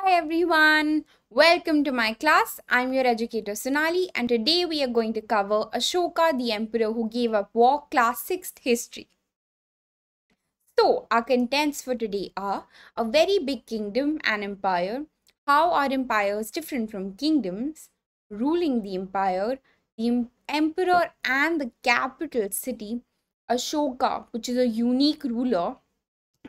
Hi everyone, welcome to my class. I'm your educator Sunali, and today we are going to cover Ashoka the Emperor Who Gave Up War, Class 6th History. So, our contents for today are a very big kingdom and empire, how are empires different from kingdoms, ruling the empire, the emperor and the capital city, Ashoka, which is a unique ruler,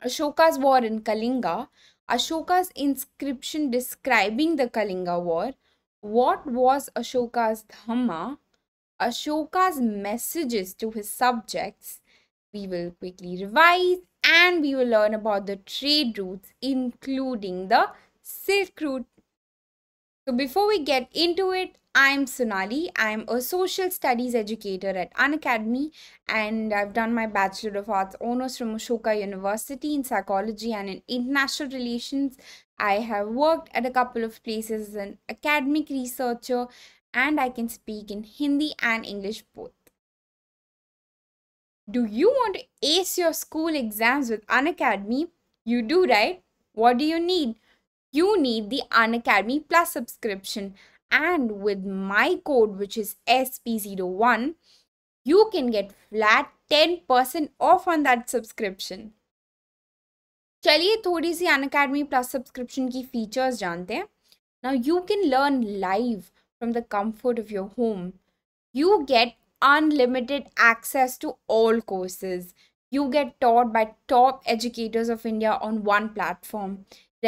Ashoka's war in Kalinga, Ashoka's inscription describing the Kalinga war, what was Ashoka's Dhamma, Ashoka's messages to his subjects, we will quickly revise and we will learn about the trade routes including the Silk Route. So before we get into it, I'm Sunali. I'm a social studies educator at Unacademy and I've done my Bachelor of Arts honors from Ashoka University in psychology and in international relations. I have worked at a couple of places as an academic researcher and I can speak in Hindi and English both. Do you want to ace your school exams with Unacademy? You do, right? What do you need? You need the Unacademy Plus subscription and with my code which is SP01 you can get flat 10% off on that subscription. चलिए थोड़ी सी Unacademy plus subscription की features जानते हैं Now you can learn live from the comfort of your home. You get unlimited access to all courses. You get taught by top educators of India on one platform.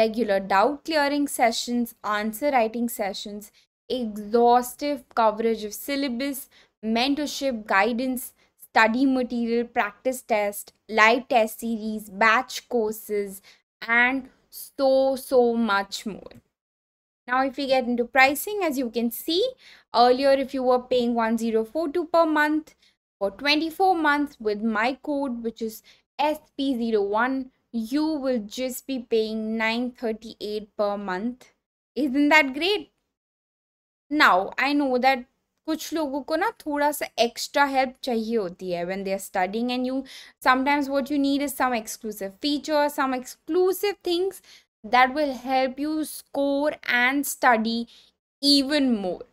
Regular doubt clearing sessions, answer writing sessions, exhaustive coverage of syllabus, mentorship, guidance, study material, practice test, live test series, batch courses, and so, so much more. Now, if we get into pricing, as you can see, earlier if you were paying 1042 per month for 24 months with my code, which is SP01, you will just be paying 938 per month. Isn't that great? Now I know that कुछ लोगों को ना थोड़ा सा extra help चाहिए होती है when they are studying and you sometimes exclusive you need is some exclusive feature some exclusive things that will help you score and study even more.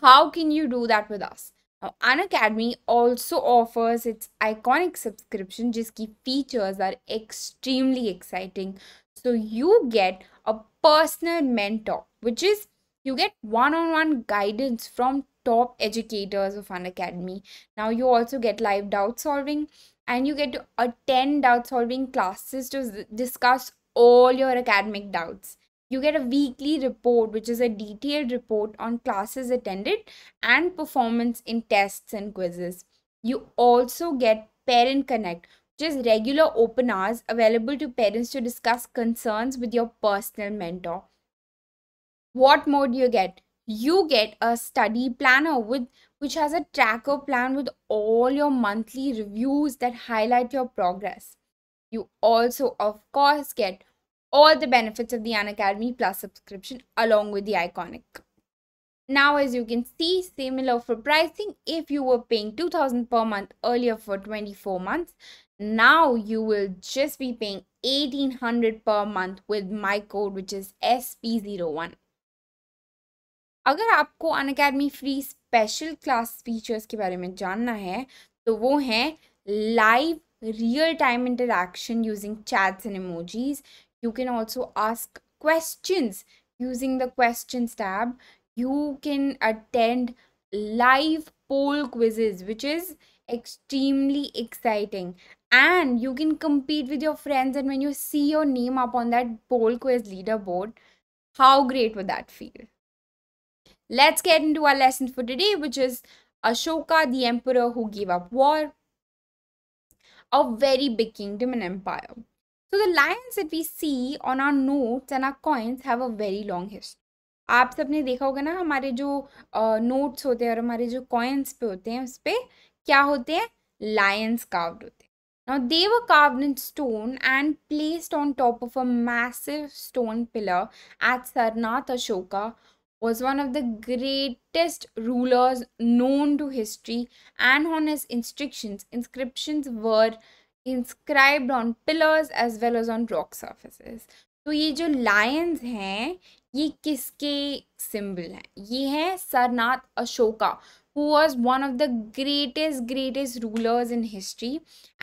How can you do that with us? Now, Academy also offers its iconic subscription, jiski features are extremely exciting. So you get a personal mentor, which is you get one-on-one guidance from top educators of an academy now you also get live doubt solving and you get to attend doubt solving classes to discuss all your academic doubts you get a weekly report which is a detailed report on classes attended and performance in tests and quizzes you also get parent connect which is regular open hours available to parents to discuss concerns with your personal mentor what more do you get you get a study planner with which has a tracker plan with all your monthly reviews that highlight your progress you also of course get all the benefits of the An Academy Plus subscription along with the Iconic. Now, as you can see, similar for pricing, if you were paying 2000 per month earlier for 24 months, now you will just be paying 1800 per month with my code, which is SP01. अगर आपको Unacademy free special class features के बारे में जानना है तो वो हैं live real time interaction using chats and emojis you can also ask questions using the questions tab you can attend live poll quizzes which is extremely exciting and you can compete with your friends and when you see your name up on that poll quiz leaderboard how great would that feel Let's get into our lesson for today, which is Ashoka, the emperor who gave up war. A very big kingdom and empire. So the lions that we see on our notes and our coins have a very long history. आप सबने देखा होगा ना हमारे जो notes uh, होते हैं और हमारे जो कॉइन्स पे होते हैं उस पर क्या होते हैं लायंस कार्व्ड होते हैं now they were carved in stone and placed on top of a massive stone pillar at Sarnath Ashoka, was one of the greatest rulers known to history and on his instructions inscriptions were inscribed on pillars as well as on rock surfaces तो ये जो Lions हैं ये किसके symbol हैं ये हैं Sarnath Ashoka who was one of the greatest greatest rulers in history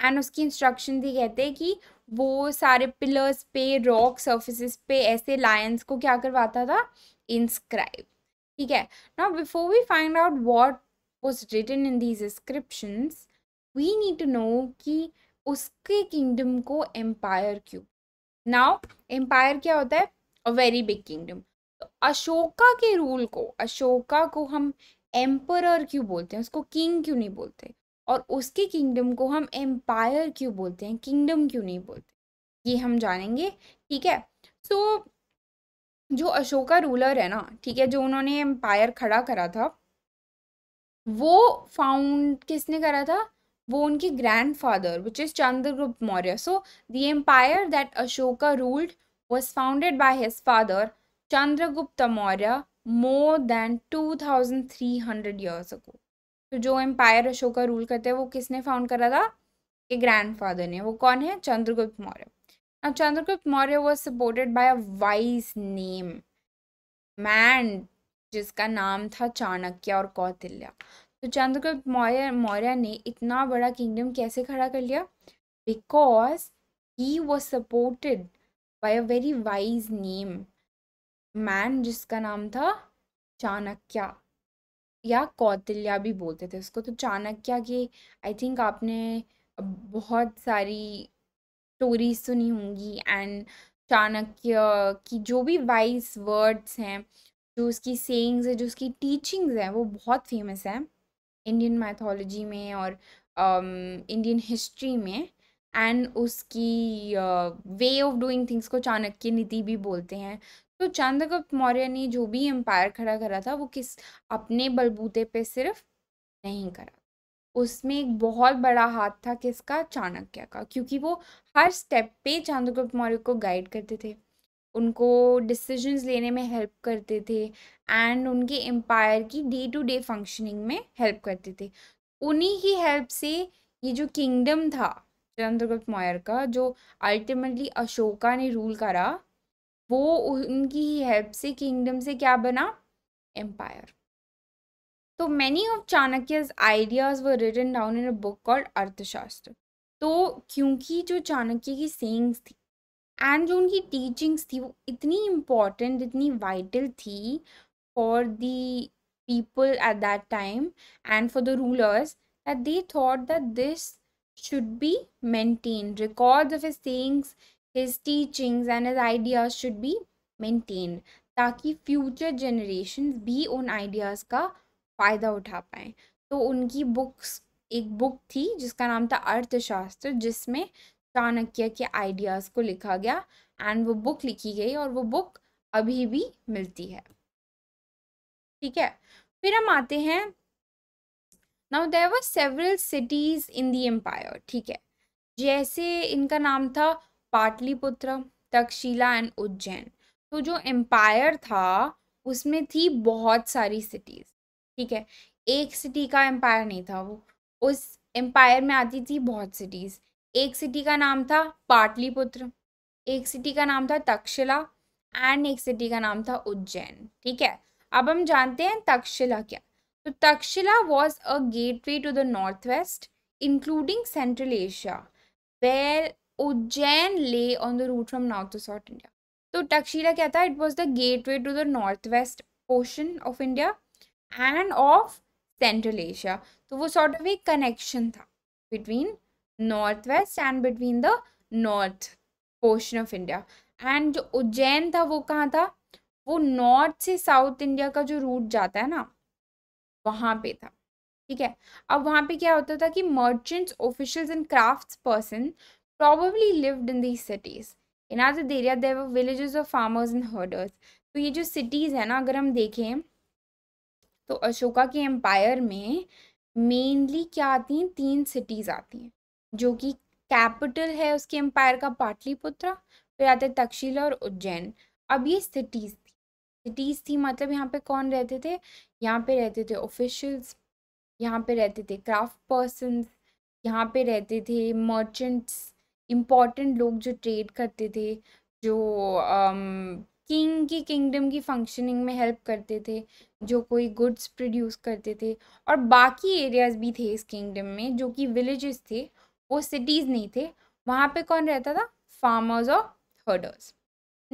and उसकी इंस्ट्रक्शन ये कहते हैं कि वो सारे पिलर्स पे रॉक सर्फिस पे ऐसे लायंस को क्या करवाता था inscribe ठीक है now before we find out what was written in these inscriptions we need to know कि उसके किंगडम को एम्पायर क्यों नाउ एम्पायर क्या होता है अ वेरी बिग किंगडम तो अशोका के रूल को अशोका को हम एम्परर क्यों बोलते हैं उसको किंग क्यों नहीं बोलते और उसके किंगडम को हम एम्पायर क्यों बोलते हैं किंगडम क्यों नहीं बोलते ये हम जानेंगे ठीक है सो so, जो अशोका रूलर है ना ठीक है जो उन्होंने एम्पायर खड़ा करा था वो फाउंड किसने करा था वो उनके grandfather which is Chandragupta Maurya so the empire that Ashoka ruled was founded by his father Chandragupta Maurya more than two thousand three hundred years ago तो जो एम्पायर अशोका रूल करते हैं वो किसने फाउंड करा था ग्रैंड फादर ने वो कौन है Chandragupta Maurya Now Chandragupta Maurya was supported by a wise name, man, जिसका नाम था चाणक्य और कौतिल्या तो चंद्रगुप्त मौर्य मौर्य ने इतना बड़ा किंगडम कैसे खड़ा कर लिया because he was supported by a very wise name man जिसका नाम था चाणक्य या कौतिल्या भी बोलते थे उसको तो चाणक्य की आई थिंक आपने बहुत सारी स्टोरी सुनी होंगी एंड चाणक्य की जो भी वाइस वर्ड्स हैं जो उसकी सेंग्स है जो उसकी टीचिंग्स हैं वो बहुत फेमस है इंडियन मैथोलॉजी में और इंडियन um, हिस्ट्री में एंड उसकी वे ऑफ डूइंग थिंग्स को चाणक्य नीति भी बोलते हैं तो चंद्रगुप्त मौर्य ने जो भी एम्पायर खड़ा करा था वो किस अपने बलबूते पे सिर्फ नहीं करा उसमें एक बहुत बड़ा हाथ था किसका चाणक्य का क्योंकि वो हर स्टेप पे चंद्रगुप्त मौर्य को गाइड करते थे उनको डिसीजंस लेने में हेल्प करते थे एंड उनके एम्पायर की डे टू डे फंक्शनिंग में हेल्प करते थे उन्हीं की हेल्प से ये जो किंगडम था चंद्रगुप्त मौर्य का जो अल्टीमेटली अशोका ने रूल करा वो उनकी ही हेल्प से किंगडम से क्या बना एम्पायर तो many of Chanakya's ideas were written down in a book called Arthashastra तो क्योंकि जो चाणक्य की सेंग्स थी एंड जो उनकी टीचिंग्स थी वो इतनी इम्पॉर्टेंट इतनी वाइटल थी for the people at that time and for the rulers that they thought that this should be maintain records of his sayings his teachings and his ideas should be maintained ताकि future generation भी उन ideas का फ़ायदा उठा पाएँ तो उनकी books एक बुक थी जिसका नाम था अर्थशास्त्र जिसमें चाणक्य के आइडियाज़ को लिखा गया एंड वो बुक लिखी गई और वो बुक अभी भी मिलती है ठीक है फिर हम आते हैं now there were several cities in the empire ठीक है जैसे इनका नाम था पाटलिपुत्र तक्षशिला एंड उज्जैन तो जो एम्पायर था उसमें थी बहुत सारी सिटीज़ ठीक है एक सिटी का एम्पायर नहीं था वो उस एम्पायर में आती थी बहुत सिटीज़ एक सिटी का नाम था पाटलिपुत्र एक सिटी का नाम था तक्षशिला एंड एक सिटी का नाम था उज्जैन ठीक है अब हम जानते हैं तक्षशिला क्या तो Takshashila was a gateway to the north west including central Asia where Ujjain lay on the route from north to south India तो तक्षशिला क्या था it was the gateway to the north west portion of India and of central Asia तो वो sort ऑफ एक connection था between north west and between the north portion of India and जो उज्जैन था वो कहाँ था वो नॉर्थ से साउथ इंडिया का जो रूट जाता है ना वहाँ पे था ठीक है अब वहाँ पे क्या होता था कि merchants officials and crafts person probably lived in these cities in आज area, there villages of farmers and herders तो ये जो सिटीज है ना अगर हम देखें तो अशोका के एम्पायर में मेनली क्या आती हैं तीन सिटीज़ आती हैं जो कि कैपिटल है उसके एम्पायर का पाटलिपुत्र फिर आते हैं तक्षशिला और उज्जैन अब ये सिटीज़ थी सिटीज़ थी मतलब यहाँ पे कौन रहते थे यहाँ पे रहते थे ऑफिशल्स यहाँ पे रहते थे क्राफ्ट पर्सन यहाँ पे रहते थे मर्चेंट्स इम्पॉर्टेंट लोग जो ट्रेड करते थे जो um, किंग की किंगडम की फंक्शनिंग में हेल्प करते थे जो कोई गुड्स प्रोड्यूस करते थे और बाकी एरियाज भी थे इस किंगडम में जो कि विलेजेस थे वो सिटीज़ नहीं थे वहाँ पे कौन रहता था फार्मर्स और herders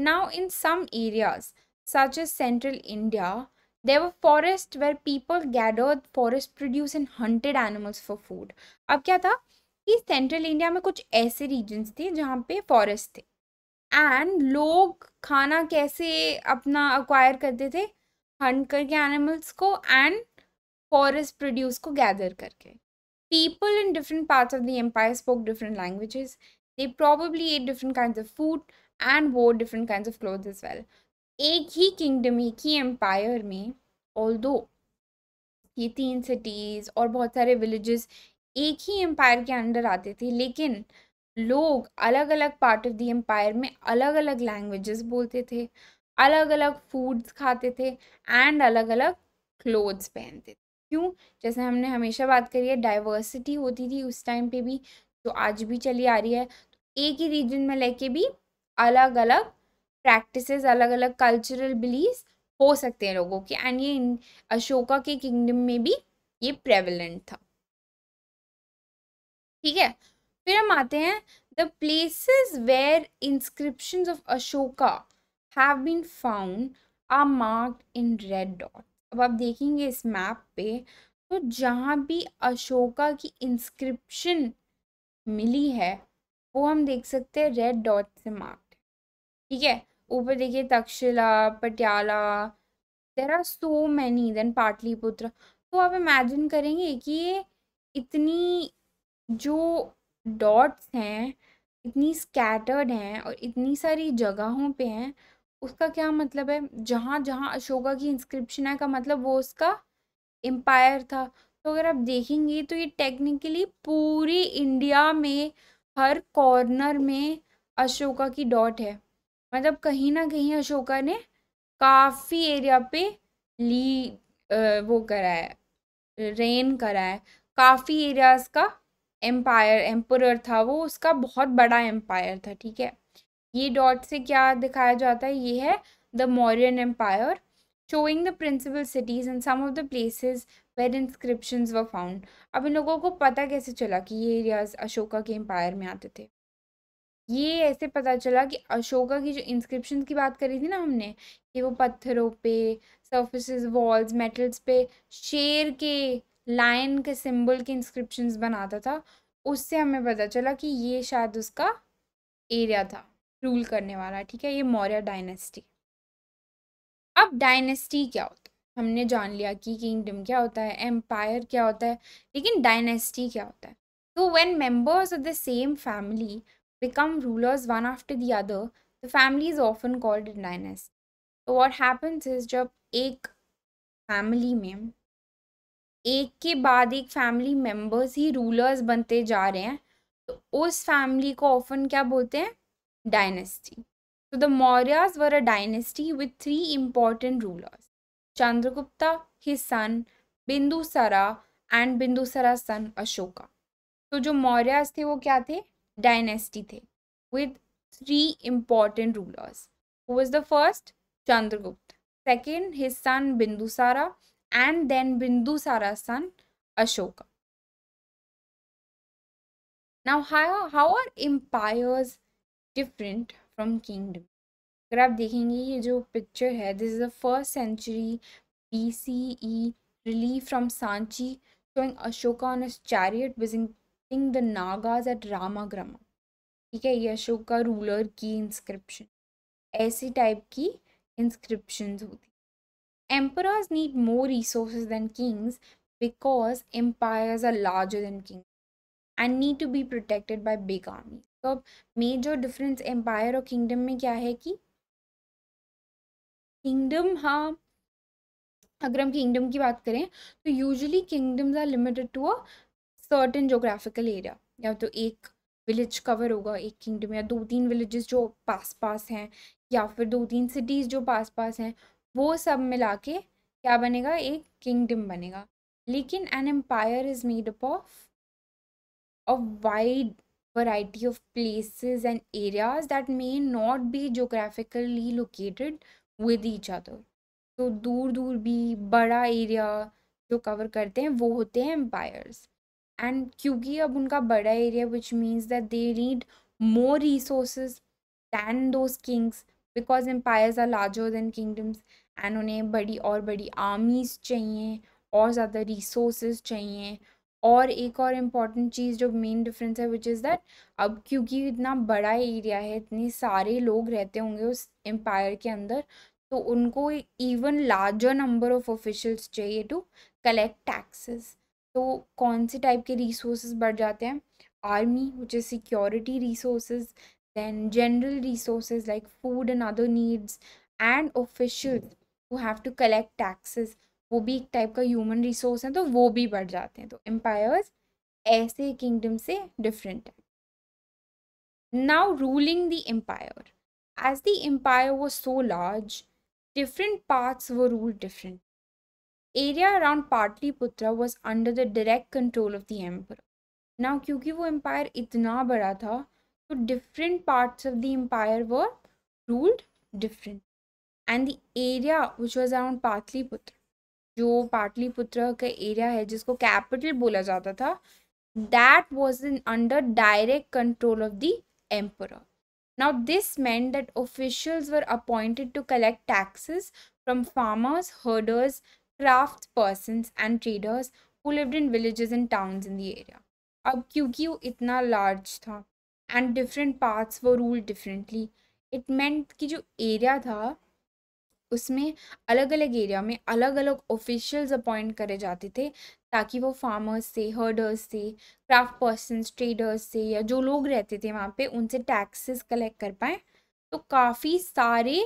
now in some areas such as central India there were forest where people gathered forest produce and hunted animals for food अब क्या था कि सेंट्रल इंडिया में कुछ ऐसे रीजन्स थे जहाँ पे फॉरेस्ट थे एंड लोग खाना कैसे अपना अक्वायर करते थे हंट करके एनिमल्स को एंड फॉरेस्ट प्रोड्यूस को गैदर करके people in different parts of the empire spoke different languages they probably ate different kind of food and wore different kind of cloth as well एक ही kingdom एक ही empire में all दो ये तीन cities और बहुत सारे विलेजेस एक ही एम्पायर के अंडर आते थे लेकिन लोग अलग अलग पार्ट ऑफ द एम्पायर में अलग अलग लैंग्वेजेस बोलते थे अलग अलग फूड्स खाते थे एंड अलग अलग क्लोथ्स पहनते थे क्यों जैसे हमने हमेशा बात करी है डाइवर्सिटी होती थी उस टाइम पे भी जो आज भी चली आ रही है तो एक ही रीजन में लेके भी अलग अलग प्रैक्टिसेस अलग अलग कल्चरल बिलीव हो सकते हैं लोगों के एंड ये अशोका के किंगडम में भी ये प्रेवलेंट था ठीक है फिर हम आते हैं the places where inscription of Ashoka have been found are marked in red dot अब आप देखेंगे इस मैप पे तो जहाँ भी अशोका की इंस्क्रिप्शन मिली है वो हम देख सकते हैं रेड डॉट से मार्क्ड ठीक है ऊपर देखिए Taxila Patiala there are so many then Pataliputra तो आप इमेजिन करेंगे कि ये इतनी जो डॉट्स हैं इतनी स्कैटर्ड हैं और इतनी सारी जगहों पे हैं उसका क्या मतलब है जहाँ जहाँ अशोका की इंस्क्रिप्शन है का मतलब वो उसका एम्पायर था तो अगर आप देखेंगे तो ये टेक्निकली पूरी इंडिया में हर कॉर्नर में अशोका की डॉट है मतलब कहीं ना कहीं अशोका ने काफ़ी एरिया पे ली आ, वो करा है रेन करा है काफ़ी एरियाज़ का एम्पायर एम्पोर था वो उसका बहुत बड़ा एम्पायर था ठीक है ये डॉट से क्या दिखाया जाता है ये है the Mauryan empire showing the principal cities and some of the places where inscription were found अब इन लोगों को पता कैसे चला कि ये एरियाज अशोका के एम्पायर में आते थे ये ऐसे पता चला कि अशोका की जो इंस्क्रिप्शन की बात करी थी ना हमने कि वो पत्थरों पे सर्फिस वॉल्स मेटल्स पे शेर के लाइन के सिंबल के इंस्क्रिप्शन बनाता था उससे हमें पता चला कि ये शायद उसका एरिया था रूल करने वाला ठीक है ये मौर्य डायनेस्टी अब डायनेस्टी क्या होता है हमने जान लिया कि किंगडम क्या होता है एम्पायर क्या होता है लेकिन डायनेस्टी क्या होता है तो when members of the same family become rulers one after the other the family is often called dynasty तो So what इज जब एक फैमिली में एक के बाद एक फैमिली मेम्बर्स ही रूलर्स बनते जा रहे हैं तो उस फैमिली को ऑफन क्या बोलते हैं डायनेस्टी तो the Mauryas were a dynasty with three important rulers Chandragupta his son Bindusara and Bindusara son Ashoka तो जो मौर्याज थे वो क्या थे डायनेस्टी थे with three important rulers who was the first Chandragupta second his son Bindusara then Bindusara son Ashoka now how how are empires different from kingdom अगर आप देखेंगे ये जो पिक्चर है this is the first century B C E relief from Sanchi showing Ashoka on his chariot visiting the Nagas at ग्रामा ठीक है ये अशोका रूलर की इंस्क्रिप्शन ऐसी टाइप की इंस्क्रिप्शन होती Emperors need more resources than kings because empires are larger than kings and need to be protected by big army so major difference empire or kingdom mein kya hai ki kingdom ha अगर हम kingdom की बात करें तो usually kingdoms are limited to a certain geographical area या तो एक village cover होगा एक किंगडम या दो तीन विलेजेस जो पास पास हैं या फिर दो तीन सिटीज़ जो पास पास हैं वो सब मिला के क्या बनेगा एक किंगडम बनेगा लेकिन an empire is made up of a wide variety of places and areas that may not be geographically located with each other तो दूर दूर भी बड़ा एरिया जो कवर करते हैं वो होते हैं एम्पायर्स एंड क्योंकि अब उनका बड़ा area which means that they need more resource than those kings because empires are larger than kingdoms and उन्हें बड़ी और बड़ी आर्मीज़ चाहिए और ज़्यादा रिसोर्स चाहिए और एक और इम्पॉर्टेंट चीज़ जो मेन डिफरेंस है विच इज़ दैट अब क्योंकि इतना बड़ा एरिया है इतने सारे लोग रहते होंगे उस एम्पायर के अंदर तो उनको even larger number of officials चाहिए टू कलेक्ट टैक्सेस तो कौन से टाइप के रिसोर्स बढ़ जाते हैं army which is security resource then general resource like food and other needs and officials वो हैव टू कलेक्ट टैक्सेस वो भी एक टाइप का ह्यूमन रिसोर्स है तो वो भी बढ़ जाते हैं तो एम्पायर्स ऐसे किंगडम से डिफरेंट है now ruling the empire as the empire वो सो लार्ज डिफरेंट पार्ट्स वो रूल डिफरेंट एरिया अराउंड पुत्रा was under the direct control of the emperor ना क्योंकि वो एम्पायर इतना बड़ा था तो different parts of the empire were ruled different and the area which was around Pataliputra जो पाटलिपुत्र का एरिया है जिसको कैपिटल बोला जाता था that was in under direct control of the emperor Now, this meant that officials were appointed to collect taxes from farmers, herders, craftspersons, and traders who lived in villages and towns in the area. अब क्योंकि वो इतना large था and different parts वो rule differently it meant कि जो area था उसमें अलग अलग एरिया में अलग अलग ऑफिशियल्स अपॉइंट करे जाते थे ताकि वो फार्मर्स से हर्डर्स से क्राफ्ट पर्सन ट्रेडर्स से या जो लोग रहते थे वहाँ पे उनसे टैक्सेस कलेक्ट कर पाए तो काफ़ी सारे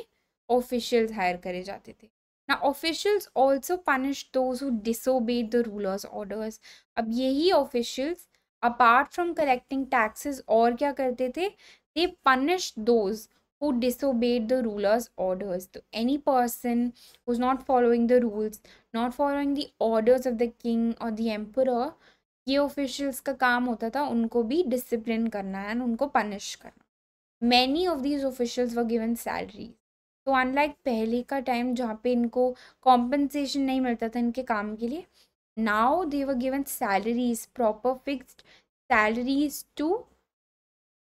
ऑफिशियल्स हायर करे जाते थे ना officials also punish those who disobeyed the rulers orders अब यही officials apart from collecting taxes और क्या करते थे they punish those who disobeyed the ruler's orders. So any person who's not following the rules, not following the orders of the king or the emperor, ये officials का काम होता था उनको भी डिसिप्लिन करना एंड उनको पनिश करना many of these officials were given salaries तो अनलाइक पहले का टाइम जहाँ पे इनको कॉम्पनसेशन नहीं मिलता था इनके काम के लिए now they were given salaries proper fixed salaries to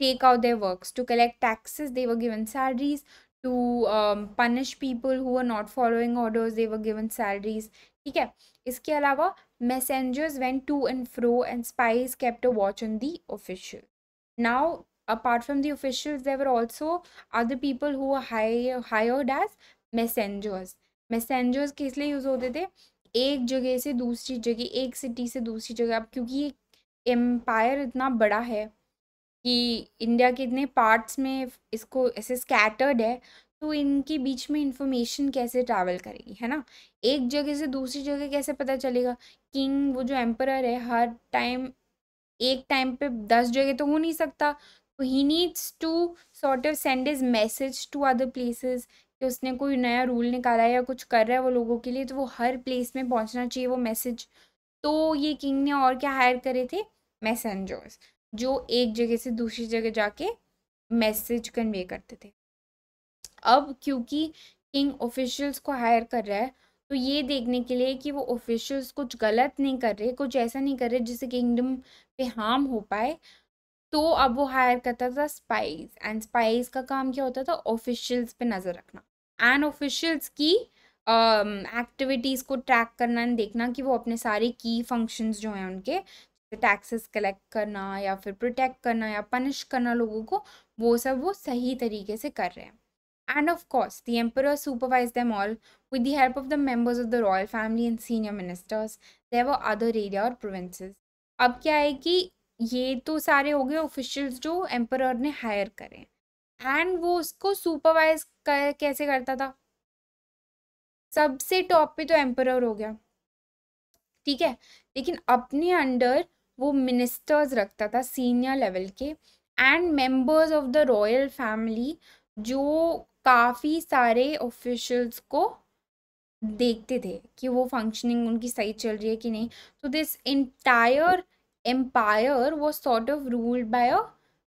take out their works, to collect taxes, they were given salaries, to um, punish people who were not following orders, they were given salaries. ठीक है इसके अलावा messengers went to and fro and spies kept a watch on the official. Now apart from the officials there were also other people who were high, hired as messengers. messengers किस लिए use होते थे एक जगह से दूसरी जगह एक सिटी से दूसरी जगह अब क्योंकि ये एम्पायर इतना बड़ा है कि इंडिया के इतने पार्ट्स में इसको ऐसे स्कैटर्ड है तो इनके बीच में इंफॉर्मेशन कैसे ट्रैवल करेगी है ना एक जगह से दूसरी जगह कैसे पता चलेगा किंग वो जो एम्परर है हर टाइम एक टाइम पे दस जगह तो हो नहीं सकता तो he needs to sort of send his message to other places कि उसने कोई नया रूल निकाला है या कुछ कर रहा है वो लोगों के लिए तो वो हर प्लेस में पहुंचना चाहिए वो मैसेज तो ये किंग ने और क्या हायर करे थे मैसेंजर्स जो एक जगह से दूसरी जगह जाके मैसेज कन्वे करते थे अब क्योंकि किंग ऑफिशियल्स को हायर कर रहा है तो ये देखने के लिए कि वो ऑफिशियल्स कुछ गलत नहीं कर रहे कुछ ऐसा नहीं कर रहे जिससे किंगडम पे हार्म हो पाए तो अब वो हायर करता था स्पाइस एंड स्पाइस का काम क्या होता था ऑफिशियल्स पे नज़र रखना एंड ऑफिशियल्स की एक्टिविटीज़ um, uh, को ट्रैक करना एंड देखना कि वो अपने सारे की फंक्शंस जो हैं उनके टैक्सेस कलेक्ट करना या फिर प्रोटेक्ट करना या पनिश करना लोगों को वो सब वो सही तरीके से कर रहे हैं and of course the emperor supervise them all with the help of the members of the royal family and senior ministers they वो अदर एरिया और provinces. अब क्या है कि ये तो सारे हो गए ऑफिशियल्स जो एम्पर ने हायर करे एंड वो उसको सुपरवाइज कर कैसे करता था सबसे टॉप पे तो एम्पर हो गया ठीक है लेकिन अपने अंडर वो मिनिस्टर्स रखता था सीनियर लेवल के and members of the royal family जो काफ़ी सारे ऑफिशियल्स को देखते थे कि वो फंक्शनिंग उनकी सही चल रही है कि नहीं तो दिस इंटायर एम्पायर वो sort of ruled by a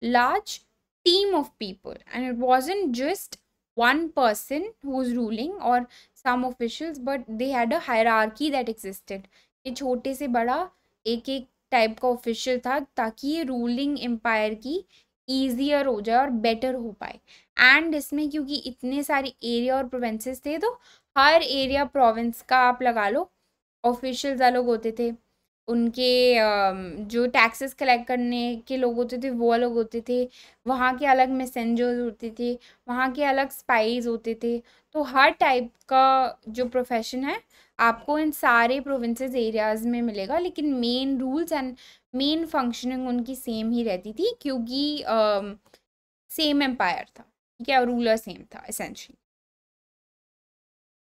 large team of people and it was in just one person who is ruling और some officials but they had a hierarchy that existed कि छोटे से बड़ा एक एक type का official था ताकि ये रूलिंग एम्पायर की ईजियर हो जाए और बेटर हो पाए एंड इसमें क्योंकि इतने सारे एरिया और प्रोवेंसेस थे तो हर एरिया प्रोविंस का आप लगा लो ऑफिशियल्स अलग होते थे उनके जो टैक्सेस कलेक्ट करने के लोग होते थे वो अलग होते थे वहाँ के अलग मैसेंजर्स होते थे वहाँ के अलग स्पाइज होते थे तो हर टाइप का जो प्रोफेशन है आपको इन सारे प्रोविंसेस एरियाज़ में मिलेगा लेकिन main rules and main functioning उनकी सेम ही रहती थी क्योंकि सेम uh, एम्पायर था ठीक है रूलर सेम था एसेंशली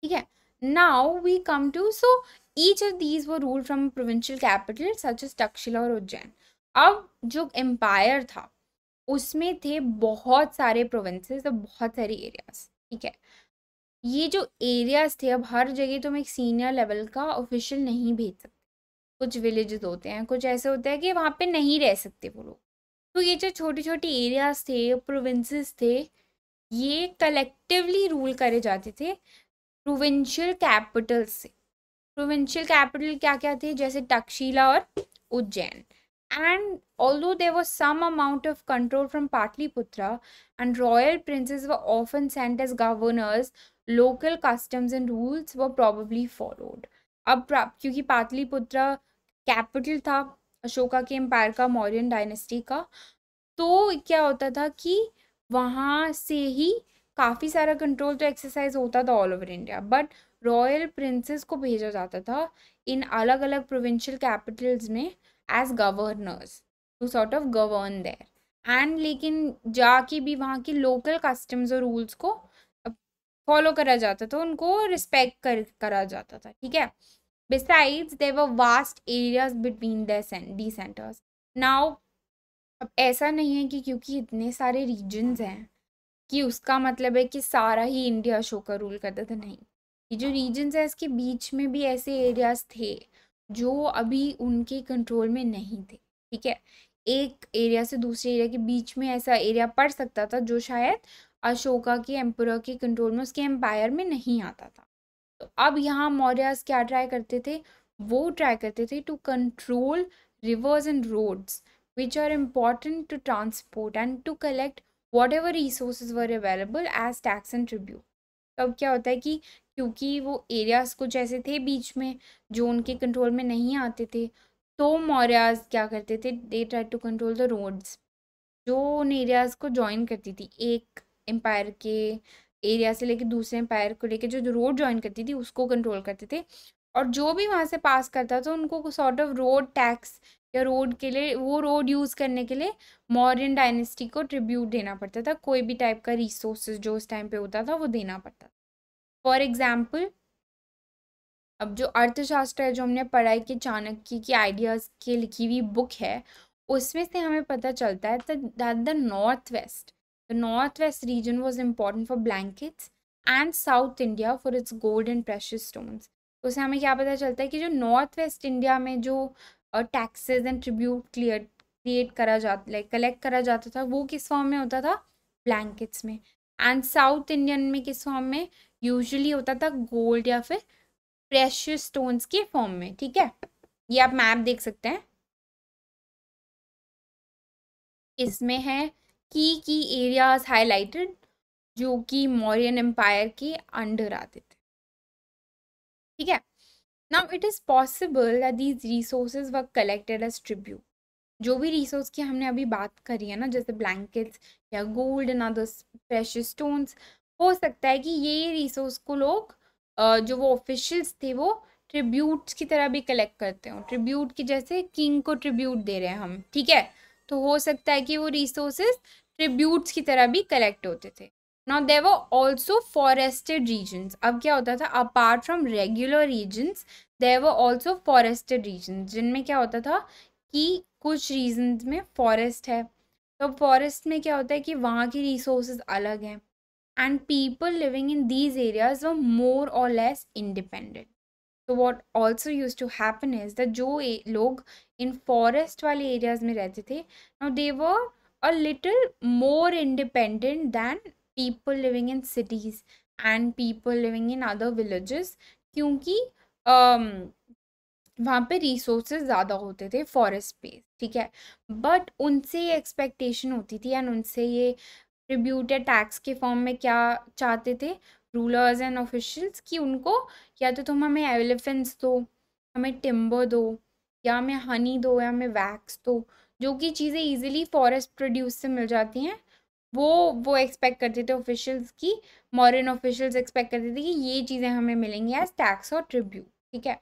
ठीक है now we come to so each of these वो rule from provincial capital such as Taxila और उज्जैन अब जो एम्पायर था उसमें थे बहुत सारे प्रोविंसेस और बहुत सारे एरियाज ठीक है ये जो एरियाज थे अब हर जगह तुम तो एक सीनियर लेवल का ऑफिशियल नहीं भेज सकते कुछ विलेज होते हैं कुछ ऐसे होते हैं कि वहाँ पे नहीं रह सकते वो लोग तो ये जो छोटे छोटे एरियाज थे प्रोविंसेस थे ये कलेक्टिवली रूल करे जाते थे प्रोविंशियल कैपिटल से प्रोविंशियल कैपिटल क्या क्या थे जैसे तक्षशिला और Ujjain and although there was some amount of control from Pataliputra and royal princes were often sent as governors local customs and rules वो प्रॉबली फॉलोड अब क्योंकि पाटलिपुत्र कैपिटल था अशोका के एम्पायर का मौर्यन डायनेस्टी का तो क्या होता था कि वहाँ से ही काफ़ी सारा कंट्रोल तो एक्सरसाइज होता था all over India but royal princes को भेजा जाता था इन अलग अलग प्रोविंशियल कैपिटल्स में as governors to sort of govern there and लेकिन जाके भी वहाँ के लोकल कस्टम्स और रूल्स को फॉलो करा जाता था उनको रिस्पेक्ट कर करा जाता था ठीक है besides they were vast areas between the centres now अब ऐसा नहीं है कि क्योंकि इतने सारे रीजन्स हैं कि उसका मतलब है कि सारा ही इंडिया शो का रूल करता था नहीं ये जो रीजन्स हैं इसके बीच में भी ऐसे एरियाज थे जो अभी उनके कंट्रोल में नहीं थे ठीक है एक एरिया से दूसरे एरिया के बीच में ऐसा एरिया पड़ सकता था जो शायद अशोका के एम्पर के कंट्रोल में उसके एम्पायर में नहीं आता था तो अब यहाँ मौर्याज क्या ट्राई करते थे वो ट्राई करते थे to control rivers and roads which are important to transport and to collect whatever resources were available as tax and tribute तब क्या होता है कि क्योंकि वो एरियाज कुछ ऐसे थे बीच में जो उनके कंट्रोल में नहीं आते थे तो मौर्याज क्या करते थे they try to control the roads जो उन एरियाज को ज्वाइन करती थी एक एम्पायर के एरिया से लेके दूसरे एम्पायर को लेके जो रोड ज्वाइन करती थी उसको कंट्रोल करते थे और जो भी वहाँ से पास करता था उनको सॉर्ट ऑफ रोड टैक्स या रोड के लिए वो रोड यूज़ करने के लिए मॉडर्न डायनेस्टी को ट्रिब्यूट देना पड़ता था कोई भी टाइप का रिसोर्स जो उस टाइम पे होता था वो देना पड़ता था फॉर एग्ज़ाम्पल अब जो अर्थशास्त्र है जो हमने पढ़ाई के चाणक्य की आइडियाज़ की लिखी हुई बुक है उसमें से हमें पता चलता है that the north west The northwest region was important for blankets and South India for its gold and precious stones. तो उससे हमें क्या पता चलता है कि जो नॉर्थ वेस्ट इंडिया में जो taxes and tribute clear create करा जाता लाइक कलेक्ट करा जाता था वो किस फॉर्म में होता था ब्लैंकेट्स में एंड साउथ इंडियन में किस फॉर्म में यूजुअली होता था गोल्ड या फिर प्रेशियस स्टोन्स के फॉर्म में ठीक है ये आप मैप देख सकते हैं इसमें है की की एरियाज हाईलाइटेड जो कि मौर्यन एम्पायर के अंडर आते थे ठीक है now it is possible that these resources were collected as tribute जो भी रिसोर्स की हमने अभी बात करी है ना जैसे ब्लैंकेट्स या gold and other fresh stones हो सकता है कि ये रिसोर्स को लोग जो वो ऑफिशियल्स थे वो ट्रिब्यूट्स की तरह भी कलेक्ट करते हो ट्रिब्यूट की जैसे किंग को ट्रिब्यूट दे रहे हैं हम ठीक है तो हो सकता है कि वो रिसोर्सेज ट्रिब्यूट्स की तरह भी कलेक्ट होते थे नॉट देर वो ऑल्सो फॉरेस्टेड रीजन्स अब क्या होता था apart from regular regions there वो ऑल्सो फॉरेस्टेड रीजन्स जिनमें क्या होता था कि कुछ रीजन्स में फॉरेस्ट है तो फॉरेस्ट में क्या होता है कि वहाँ की रिसोर्सेज अलग हैं and people living in these areas were more और लेस इंडिपेंडेंट तो what also use to happen is the जो लोग इन फॉरेस्ट वाले एरियाज में रहते थे now they were a little more independent than people living in cities and people living in other villages क्योंकि um, वहाँ पे रिसोर्सेज ज़्यादा होते थे फॉरेस्ट पे ठीक है बट उनसे ये एक्सपेक्टेशन होती थी एंड उनसे ये ट्रिब्यूट या टैक्स के फॉर्म में क्या चाहते थे रूलर्स एंड ऑफिशल्स कि उनको या तो तुम हमें एलिफेंट्स दो हमें टिम्बर दो या हमें हनी दो या हमें वैक्स दो जो कि चीज़ें इजीली फॉरेस्ट प्रोड्यूस से मिल जाती हैं वो वो एक्सपेक्ट करते थे ऑफिशियल्स की मॉडर्न ऑफिशियल्स एक्सपेक्ट करते थे कि ये चीज़ें हमें मिलेंगी एज टैक्स और ट्रिब्यूट ठीक है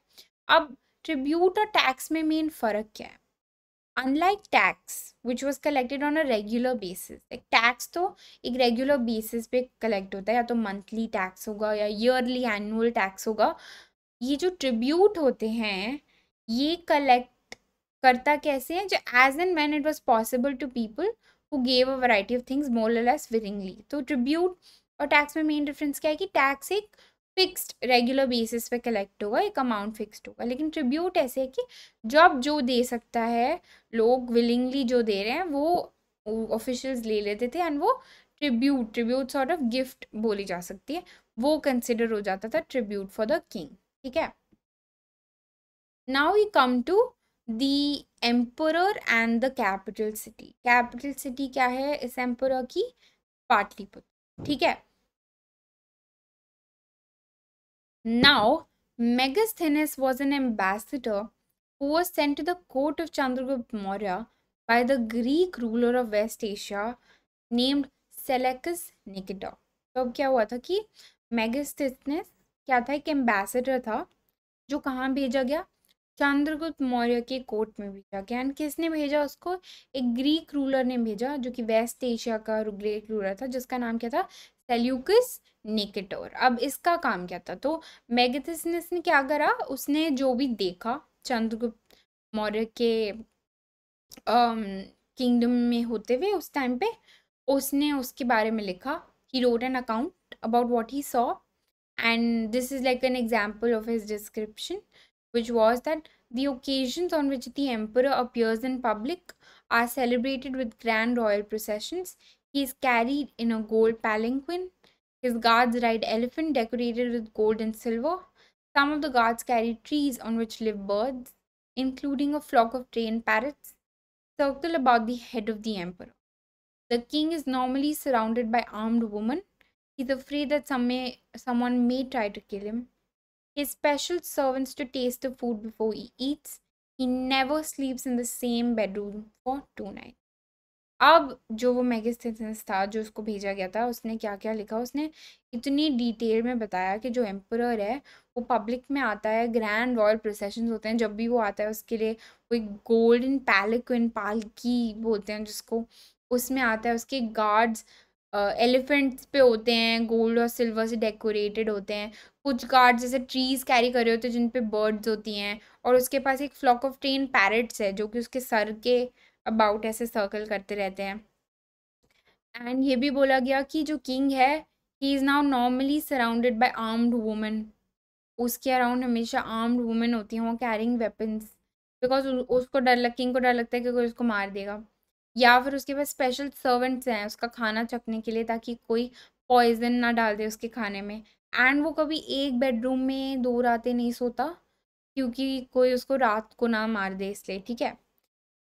अब ट्रिब्यूट और टैक्स में मेन फ़र्क क्या है unlike tax which was collected on a regular basis tax तो एक रेगुलर बेसिस पे कलेक्ट होता है या तो मंथली टैक्स होगा या ईयरली एनुअल टैक्स होगा ये जो ट्रिब्यूट होते हैं ये कलेक्ट करता कैसे है जो as and man it was possible to people who gave a variety of things more less willingly तो ट्रिब्यूट और टैक्स में मेन डिफरेंस क्या है कि टैक्स एक फिक्स्ड रेगुलर बेसिस पे कलेक्ट होगा एक अमाउंट फिक्स्ड होगा लेकिन ट्रिब्यूट ऐसे है कि जॉब जो दे सकता है लोग विलिंगली जो दे रहे हैं वो ऑफिशियल्स ले लेते थे एंड वो tribute tribute sort of gift बोली जा सकती है वो कंसिडर हो जाता था ट्रिब्यूट फॉर द किंग ठीक है now you come to the emperor and the capital city capital city क्या है इस एम्पोर की पाटलिपुत्र ठीक है Now, Megasthenes was an ambassador who was sent to the court of Chandragupta Maurya by the Greek ruler of West Asia named सेलेकस निकिटा तो अब क्या हुआ था कि मेगास्थिसनेस क्या था एक एम्बेसडर था जो कहाँ भेजा गया चंद्रगुप्त मौर्य के कोर्ट में भेजा गया एंड किसने भेजा उसको एक ग्रीक रूलर ने भेजा जो कि वेस्ट एशिया का ग्रेट रूलर था जिसका नाम क्या था सेल्यूकस निकेटोर अब इसका काम क्या था तो मैगथिसनेस ने क्या करा उसने जो भी देखा चंद्रगुप्त मौर्य के किंगडम में होते हुए उस टाइम पे उसने उसके बारे में लिखा he wrote an account about what he saw and this is like an example of his description which was that the occasion on which the emperor appears in public are celebrated with grand royal procession He is carried in a gold palanquin. His guards ride elephant decorated with gold and silver. Some of the guards carry trees on which live birds, including a flock of trained parrots, circle about the head of the emperor. The king is normally surrounded by armed women. He's afraid that some may, someone may try to kill him. His special servants to taste the food before he eats. He never sleeps in the same bedroom for two nights. अब जो वो मेगस्थेसेंस था जो उसको भेजा गया था उसने क्या क्या लिखा उसने इतनी डिटेल में बताया कि जो एम्परर है वो पब्लिक में आता है ग्रैंड रॉयल प्रोसेशन होते हैं जब भी वो आता है उसके लिए वो एक गोल्डन पैलिक्विन पालकी बोलते हैं जिसको उसमें आता है उसके गार्ड्स एलिफेंट्स पे होते हैं गोल्ड और सिल्वर से डेकोरेटेड होते हैं कुछ गार्ड्स जैसे ट्रीज कैरी कर रहे होते हैं जिन पे बर्ड्स होती हैं और उसके पास एक फ्लॉक ऑफ ट्रेन पैरट्स है जो कि उसके सर के अबाउट ऐसे सर्कल करते रहते हैं एंड ये भी बोला गया कि जो किंग है he is now normally surrounded by armed women उसके अराउंड हमेशा आर्म्ड वुमेन होती हैं वो कैरिंग वेपन्स बिकॉज उसको डर लग किंग को डर लगता है कि कोई उसको मार देगा या फिर उसके पास स्पेशल सर्वेंट्स हैं उसका खाना चखने के लिए ताकि कोई पॉइजन ना डाल दे उसके खाने में एंड वो कभी एक बेडरूम में दो रातें नहीं सोता क्योंकि कोई उसको रात को ना मार दे इसलिए ठीक है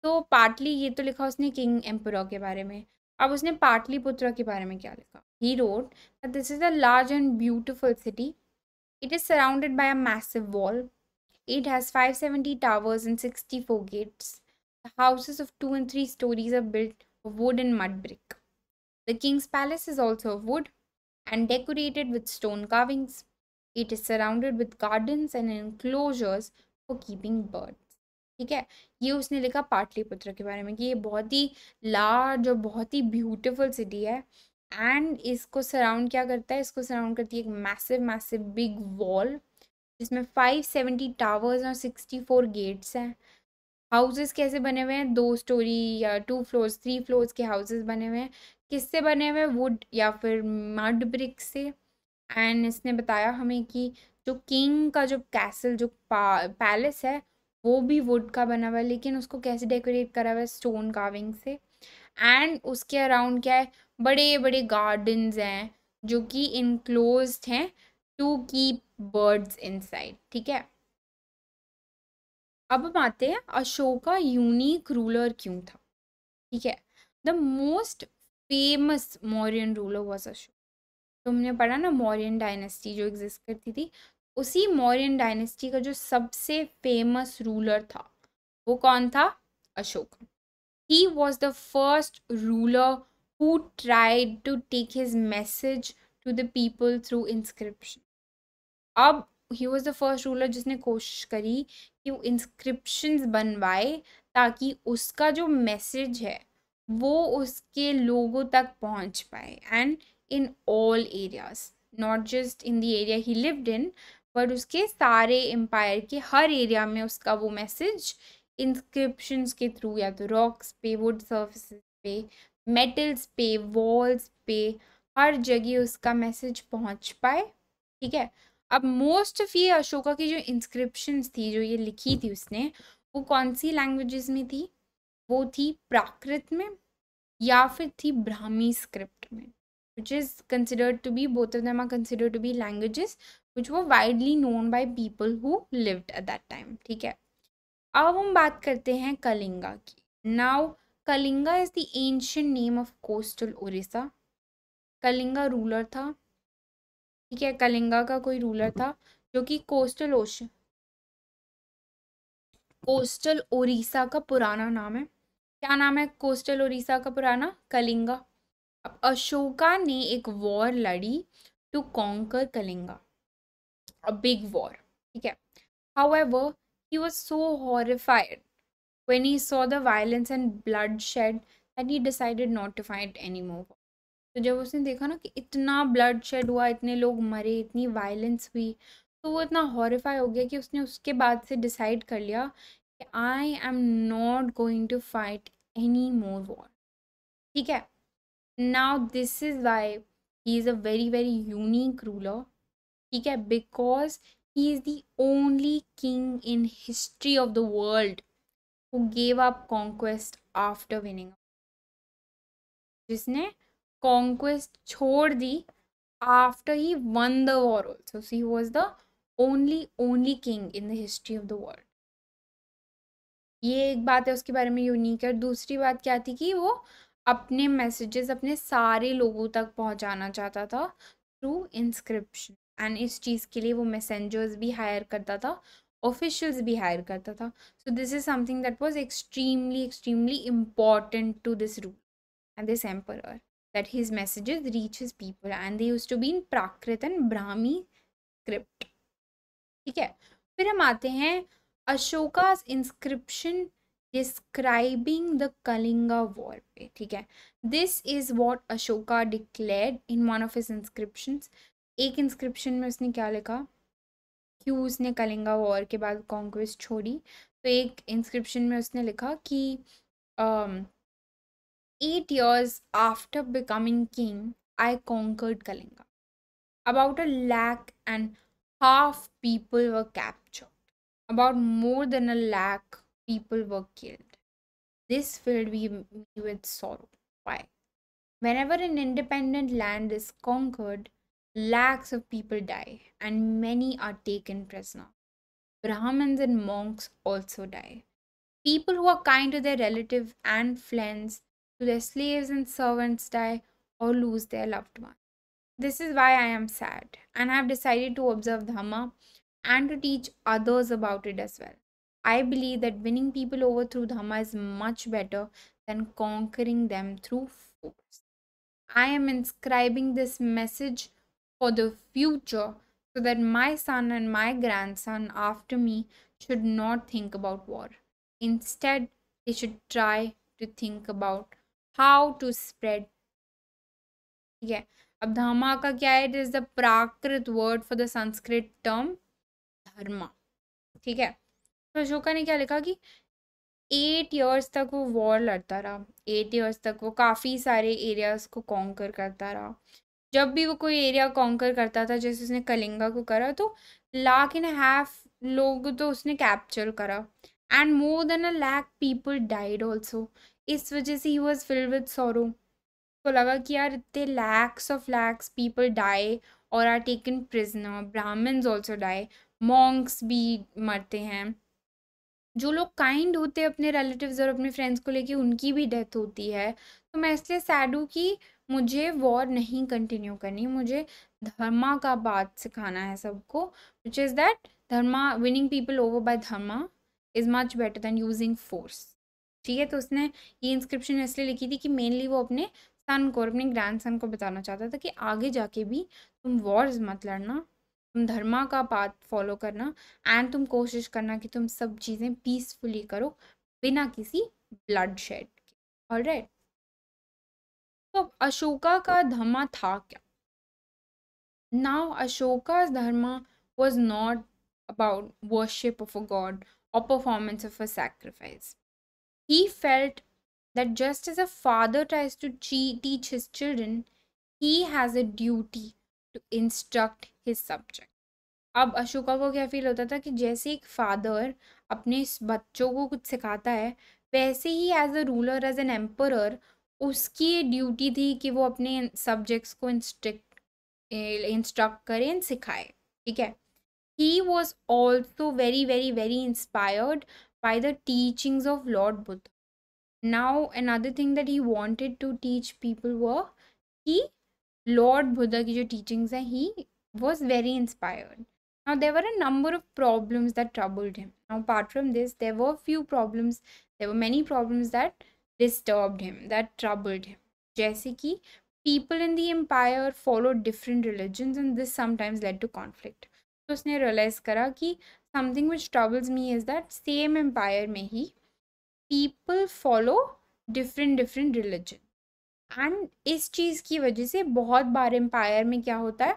तो पाटली ये तो लिखा उसने किंग एम्पर के बारे में अब उसने पाटली पुत्र के बारे में क्या लिखा he wrote this is a large and beautiful city it is surrounded by a massive wall it has five seventy towers and sixty four gates houses of two and three storeys are built wood and mud brick the king's palace is also wood and decorated with stone carvings it is surrounded with gardens and enclosures for keeping bird ठीक है ये उसने लिखा पाटलिपुत्र के बारे में कि ये बहुत ही लार्ज और बहुत ही ब्यूटिफुल सिटी है एंड इसको सराउंड क्या करता है इसको सराउंड करती है एक मैसिव मैसिव बिग वॉल जिसमें सेवेंटी टावर्स और फोर गेट्स हैं हाउसेस कैसे बने हुए हैं दो स्टोरी या टू फ्लोर्स थ्री फ्लोर्स के हाउसेस बने हुए हैं किससे बने हुए वुड या फिर मड ब्रिक से एंड इसने बताया हमें कि जो किंग का जो कैसल जो पैलेस है वो भी वुड का बना हुआ है लेकिन उसको कैसे डेकोरेट करा हुआ है स्टोन कार्विंग से एंड उसके अराउंड क्या है बड़े बड़े गार्डन्स हैं जो कि इनक्लोज हैं टू कीप बर्ड्स इनसाइड ठीक है अब हम आते हैं अशोका यूनिक रूलर क्यों था ठीक है the most famous Mauryan ruler was Ashok तुमने पढ़ा ना मौर्यन डायनेस्टी जो एग्जिस्ट करती थी उसी मौर्यन डायनेस्टी का जो सबसे फेमस रूलर था वो कौन था Ashok he was the first ruler who tried to take his message to the people through inscription अब he was the first ruler जिसने कोशिश करी कि वो इंस्क्रिप्शन बनवाए ताकि उसका जो मैसेज है वो उसके लोगों तक पहुंच पाए and in all areas not just in the area he lived in पर उसके सारे एम्पायर के हर एरिया में उसका वो मैसेज इंस्क्रिप्शंस के थ्रू या तो रॉक्स पे वुड सर्फिस पे मेटल्स पे वॉल्स पे हर जगह उसका मैसेज पहुंच पाए ठीक है अब मोस्ट ऑफ ये अशोका की जो इंस्क्रिप्शंस थी जो ये लिखी थी उसने वो कौन सी लैंग्वेजेस में थी वो थी प्राकृत में या फिर थी ब्राह्मी स्क्रिप्ट में which is considered to be both of them are considered to be languages which वो widely known by people who lived at that time ठीक है अब हम बात करते हैं कलिंगा की now Kalinga is the ancient name of coastal Orissa Kalinga ruler था ठीक है कलिंगा का कोई रूलर था जो कि कोस्टल ओशन कोस्टल ओरिसा का पुराना नाम है क्या नाम है कोस्टल ओरिसा का पुराना कलिंगा अब अशोका ने एक वॉर लड़ी to conquer Kalinga a big war ठीक है however he was so horrified when he saw the violence and bloodshed that he decided not to fight anymore तो जब उसने देखा ना कि इतना ब्लड शेड हुआ इतने लोग मरे इतनी वायलेंस हुई तो वो इतना हॉरीफाई हो गया कि उसने उसके बाद से डिसाइड कर लिया कि I am not going to fight any more war ठीक है now this is why he is a very very unique ruler ठीक है because he is the only king in history of the world who gave up conquest after winning जिसने conquest छोड़ दी after he won the war also he was the only only king in the history of the world ये एक बात है उसके बारे में यूनिक है दूसरी बात क्या थी कि वो अपने मैसेजेस अपने सारे लोगों तक पहुंचाना चाहता था थ्रू इंस्क्रिप्शन एंड इस चीज़ के लिए वो मैसेंजर्स भी हायर करता था ऑफिशियल्स भी हायर करता था so this is something that was extremely extremely important to this rule and this emperor that his messages reach his people and they use to be in Prakrit and Brahmi script ठीक है फिर हम आते हैं Ashoka inscription describing the Kalinga war पे ठीक है this is what Ashoka declared in one of his inscription एक इंस्क्रिप्शन में उसने क्या लिखा क्यूज ने कलिंगा वॉर के बाद कॉन्क्वेस्ट छोड़ी तो एक इंस्क्रिप्शन में उसने लिखा कि eight years after becoming king I conquered Kalinga about a lakh and half people were captured about more than a lakh people were killed this filled me with sorrow. Why? Whenever an independent land is Lakhs of people die, and many are taken prisoner. Brahmins and monks also die. People who are kind to their relatives and friends, to their slaves and servants, die or lose their loved ones. This is why I am sad, and I have decided to observe Dhamma and to teach others about it as well. I believe that winning people over through Dhamma is much better than conquering them through force. I am inscribing this message for the future so that my son and my grandson after me should not think about war. Instead, they should try to think about how to spread. Yeah. अब धर्मा का क्या है it is the Prakrit word for the Sanskrit term dharma ठीक है तो अशोका ने क्या लिखा कि एट इयर्स तक वो वॉर लड़ता रहा एट इयर्स तक वो काफ़ी सारे एरियाज को कॉन्कर करता रहा जब भी वो कोई एरिया कॉन्कर करता था जैसे उसने कलिंगा को करा तो लाख एंड हाफ लोग तो उसने कैप्चर करा and more than a lakh people died also इस वजह से ही वॉज फिल्ड विद सोरो को लगा कि यार इतने lakhs of lakhs people die और are taken prisoner Brahmans also die monks भी मरते हैं जो लोग काइंड होते हैं अपने रिलेटिव्स और अपने फ्रेंड्स को लेके उनकी भी डेथ होती है तो मैं इसलिए सैड हूँ कि मुझे वॉर नहीं कंटिन्यू करनी मुझे धर्मा का बात सिखाना है सबको which is that dharma winning people over by dharma is much better than using force ठीक है तो उसने ये इंस्क्रिप्शन इसलिए लिखी थी कि मेनली वो अपने सन को और अपने ग्रैंड सन को बताना चाहता था कि आगे जाके भी तुम वॉर्स मत लड़ना तुम धर्मा का बात फॉलो करना एंड तुम कोशिश करना कि तुम सब चीज़ें पीसफुली करो बिना किसी ब्लड शेड के ऑल राइट तो अशोका का धर्म था क्या now Ashoka dharma was not about worship of a god और performance of a sacrifice he felt that just as a father tries to ची teach his children he has a duty to instruct his subject अब अशोका को क्या feel होता था कि जैसे एक फादर अपने बच्चों को कुछ सिखाता है वैसे ही as a ruler as an emperor उसकी ड्यूटी थी कि वो अपने सब्जेक्ट्स को इंस्ट्रक्ट इंस्ट्रक्ट करें एंड सिखाए ठीक है he was also very very very inspired by the teachings of Lord Buddha now another thing that he wanted to teach people व लॉर्ड बुद्ध की जो टीचिंग्स हैं he was very inspired now there are a number of problems that troubled him now part from this there were few problems there were many problems that disturbed him, that troubled him. jaise ki people in the empire followed different religions and this sometimes led to conflict. so usne realize kara ki something which troubles me is that same empire mein hi people follow different different religion. And इस चीज़ की वजह से बहुत बार empire में क्या होता है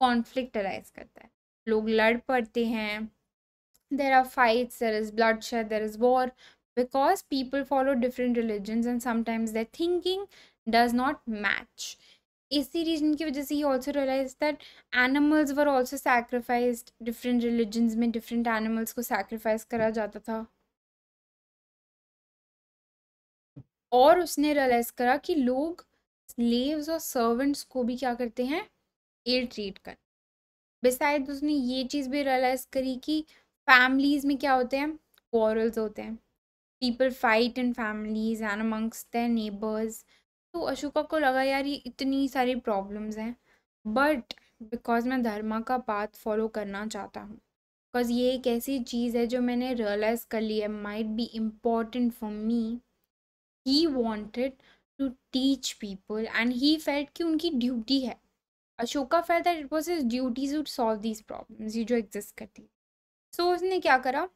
कॉन्फ्लिक्ट अराइज करता है लोग लड़ पड़ते हैं there are fights there is bloodshed there is war because people follow different religions and sometimes their thinking does not match इसी रीजन की वजह से he also realise that animals were also sacrificed different religions में different animals को sacrifice करा जाता था और उसने रियलाइज करा कि लोग स्लेव्स और सर्वेंट्स को भी क्या करते हैं इल ट्रीट कर बिसाइड उसने ये चीज़ भी रियलाइज करी कि फैमिलीज़ में क्या होते हैं क्वारल्स होते हैं people fight in families and amongst the neighbours तो अशोका को लगा यार ये इतनी सारी प्रॉब्लम्स हैं बट बिकॉज मैं धर्मा का पाथ फॉलो करना चाहता हूँ बिकॉज ये एक ऐसी चीज़ है जो मैंने रियलाइज़ कर ली है might be important for me he wanted to teach people and he felt कि उनकी ड्यूटी है Ashoka felt that it was his duty to solve these problems ये जो एग्जिस्ट करती है सो so, उसने क्या करा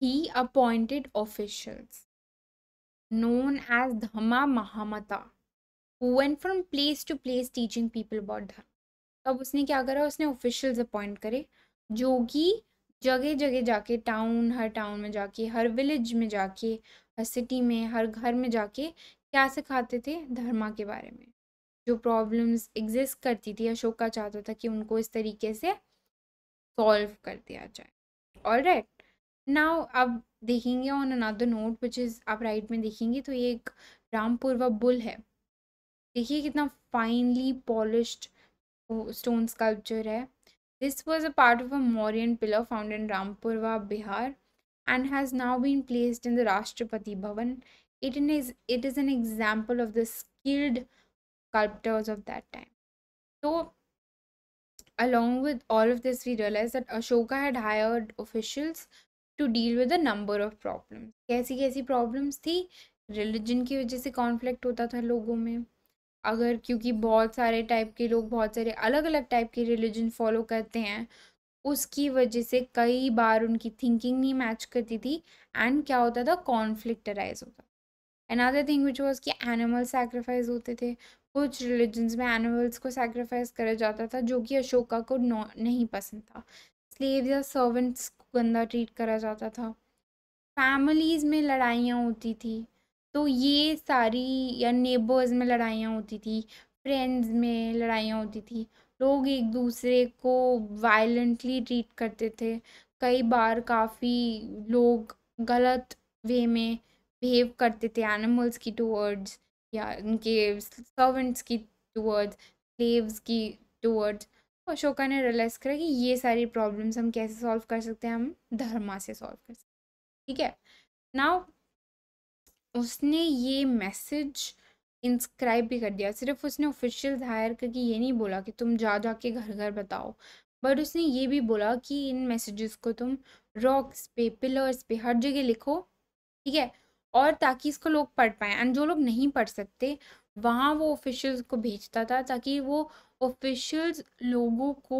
he appointed officials known as Dhamma Mahamata who went from place to place teaching people about धर्म तब उसने क्या करा उसने ऑफिशियल्स अपॉइंट करे जो कि जगह जगह जाके टाउन हर टाउन में जाके हर विलेज में जाके हर सिटी में हर घर में जाके क्या सिखाते थे धर्मा के बारे में जो प्रॉब्लम्स एग्जिस्ट करती थी अशोका चाहता था कि उनको इस तरीके से सॉल्व कर दिया जाए ऑल राइट नाउ अब देखेंगे on another note which is आप राइट में देखेंगे तो ये एक रामपुर व बुल है देखिए कितना फाइनली पॉलिश स्टोन स्कल्पचर है this was a part of a Mauryan pillar found in Rampurva Bihar and has now been placed in the Rashtrapati Bhavan it in is it is an example of the skilled sculptors of that time तो along with all of this we realized that ashoka had hired officials to deal with number of problems कैसी कैसी problems थी religion की वजह से conflict होता था लोगों में अगर क्योंकि बहुत सारे टाइप के लोग बहुत सारे अलग अलग टाइप के रिलीजन फॉलो करते हैं उसकी वजह से कई बार उनकी थिंकिंग नहीं मैच करती थी एंड क्या होता था कॉन्फ्लिक्ट अराइज होता अनदर थिंग विच वॉज कि एनिमल सेक्रीफाइस होते थे कुछ रिलीजन्स में एनिमल्स को सेक्रीफाइस करा जाता था जो कि अशोका को नहीं पसंद था स्लेव या सर्वेंट्स को गंदा ट्रीट करा जाता था फैमिलीज़ में लड़ाइयाँ होती थी तो ये सारी या नेबर्स में लड़ाइयाँ होती थी फ्रेंड्स में लड़ाइयाँ होती थी लोग एक दूसरे को वायलेंटली ट्रीट करते थे कई बार काफ़ी लोग गलत वे में बिहेव करते थे एनिमल्स की टूवर्ड्स या उनके सर्वेंट्स की टूवर्ड्स स्लेव्स की टूवर्ड्स अशोका ने रियलाइज करा कि ये सारी प्रॉब्लम्स हम कैसे सॉल्व कर सकते हैं हम धर्मा से सॉल्व कर सकते ठीक है नाउ उसने ये मैसेज इंस्क्राइब भी कर दिया सिर्फ उसने ऑफिशियल हायर करके ये नहीं बोला कि तुम जा जा के घर घर बताओ बट उसने ये भी बोला कि इन मैसेजेस को तुम रॉक्स पे पिलर्स पे हर जगह लिखो ठीक है और ताकि इसको लोग पढ़ पाएँ एंड जो लोग नहीं पढ़ सकते वहाँ वो ऑफिशियल्स को भेजता था ताकि वो ऑफिशियल्स लोगों को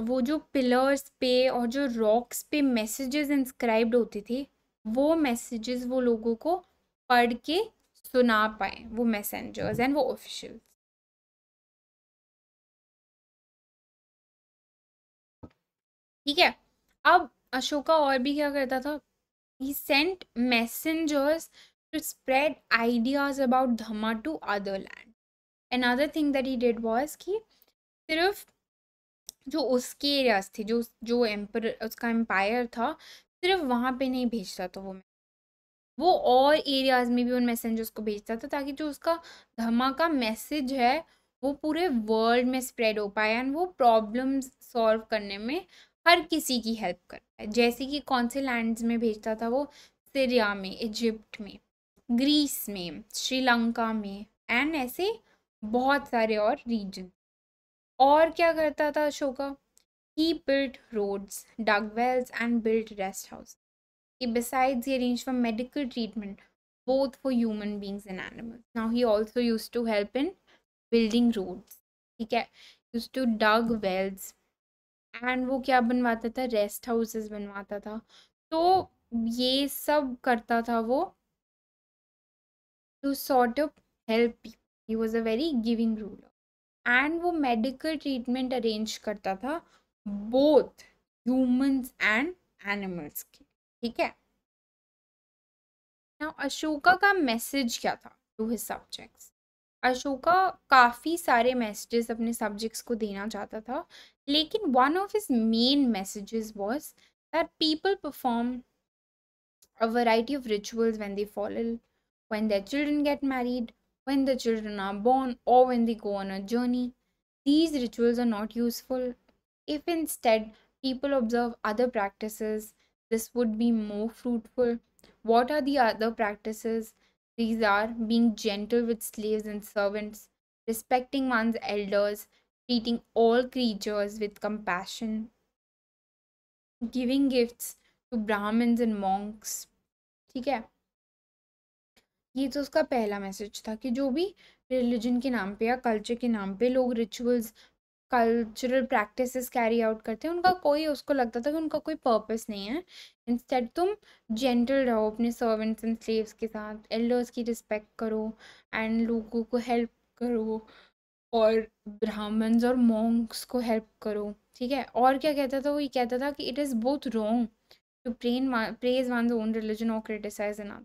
वो जो पिलर्स पे और जो रॉक्स पे मैसेजेस इंस्क्राइब्ड होते थे वो मैसेजेस वो लोगों को पढ़ के सुना पाए वो मैसेंजर्स एंड वो ऑफिशियल्स ठीक है अब अशोका और भी क्या करता था he sent messengers to spread ideas about dhamma to other land another thing that he did was कि सिर्फ जो उसके एरियाज थे जो जो एम्पर उसका एम्पायर था सिर्फ वहाँ पे नहीं भेजता था वो वो और एरियाज में भी उन मैसेंजर्स को भेजता था ताकि जो उसका धमाका मैसेज है वो पूरे वर्ल्ड में स्प्रेड हो पाए एंड वो प्रॉब्लम्स सॉल्व करने में हर किसी की हेल्प कर पाए जैसे कि कौन से लैंड्स में भेजता था वो सीरिया में इजिप्ट में ग्रीस में श्रीलंका में एंड ऐसे बहुत सारे और रीजन और क्या करता था Ashoka he built roads dug wells and built rest house he besides he arrange for medical treatment both for human beings and animals now he also use to help in building roads ठीक है use to dug wells and वो क्या बनवाता था rest houses बनवाता था तो ये सब करता था वो to sort of help people he was a very giving ruler and वो मेडिकल ट्रीटमेंट अरेंज करता था बोथ ह्यूम एंड एनिमल्स के ठीक है ना अशोका का मैसेज क्या था टू हिज सब्जेक्ट्स अशोका काफ़ी सारे मैसेजेस अपने सब्जेक्ट्स को देना चाहता था लेकिन one of his main messages was that people perform a variety of rituals when they follow when when their get married when the children are born, or when they go on a journey. These rituals are not useful. If instead people observe other practices, this would be more fruitful. What are the other practices? These are being gentle with slaves and servants, respecting one's elders, treating all creatures with compassion, giving gifts to Brahmins and monks. ठीक है ये तो उसका पहला message था कि जो भी रिलीजन के नाम पे या कल्चर के नाम पे लोग rituals cultural practices carry out करते हैं उनका कोई उसको लगता था कि उनका कोई पर्पस नहीं है इंस्टेड तुम जेंटल रहो अपने सर्वेंट्स एंड स्लेव्स के साथ एल्डर्स की रिस्पेक्ट करो एंड लोगों को हेल्प करो और ब्राह्मण्स और मॉन्क्स को हेल्प करो ठीक है और क्या कहता था वो ये कहता था कि it is both wrong to प्रेन praise one the own religion और क्रिटिसाइज एन अदर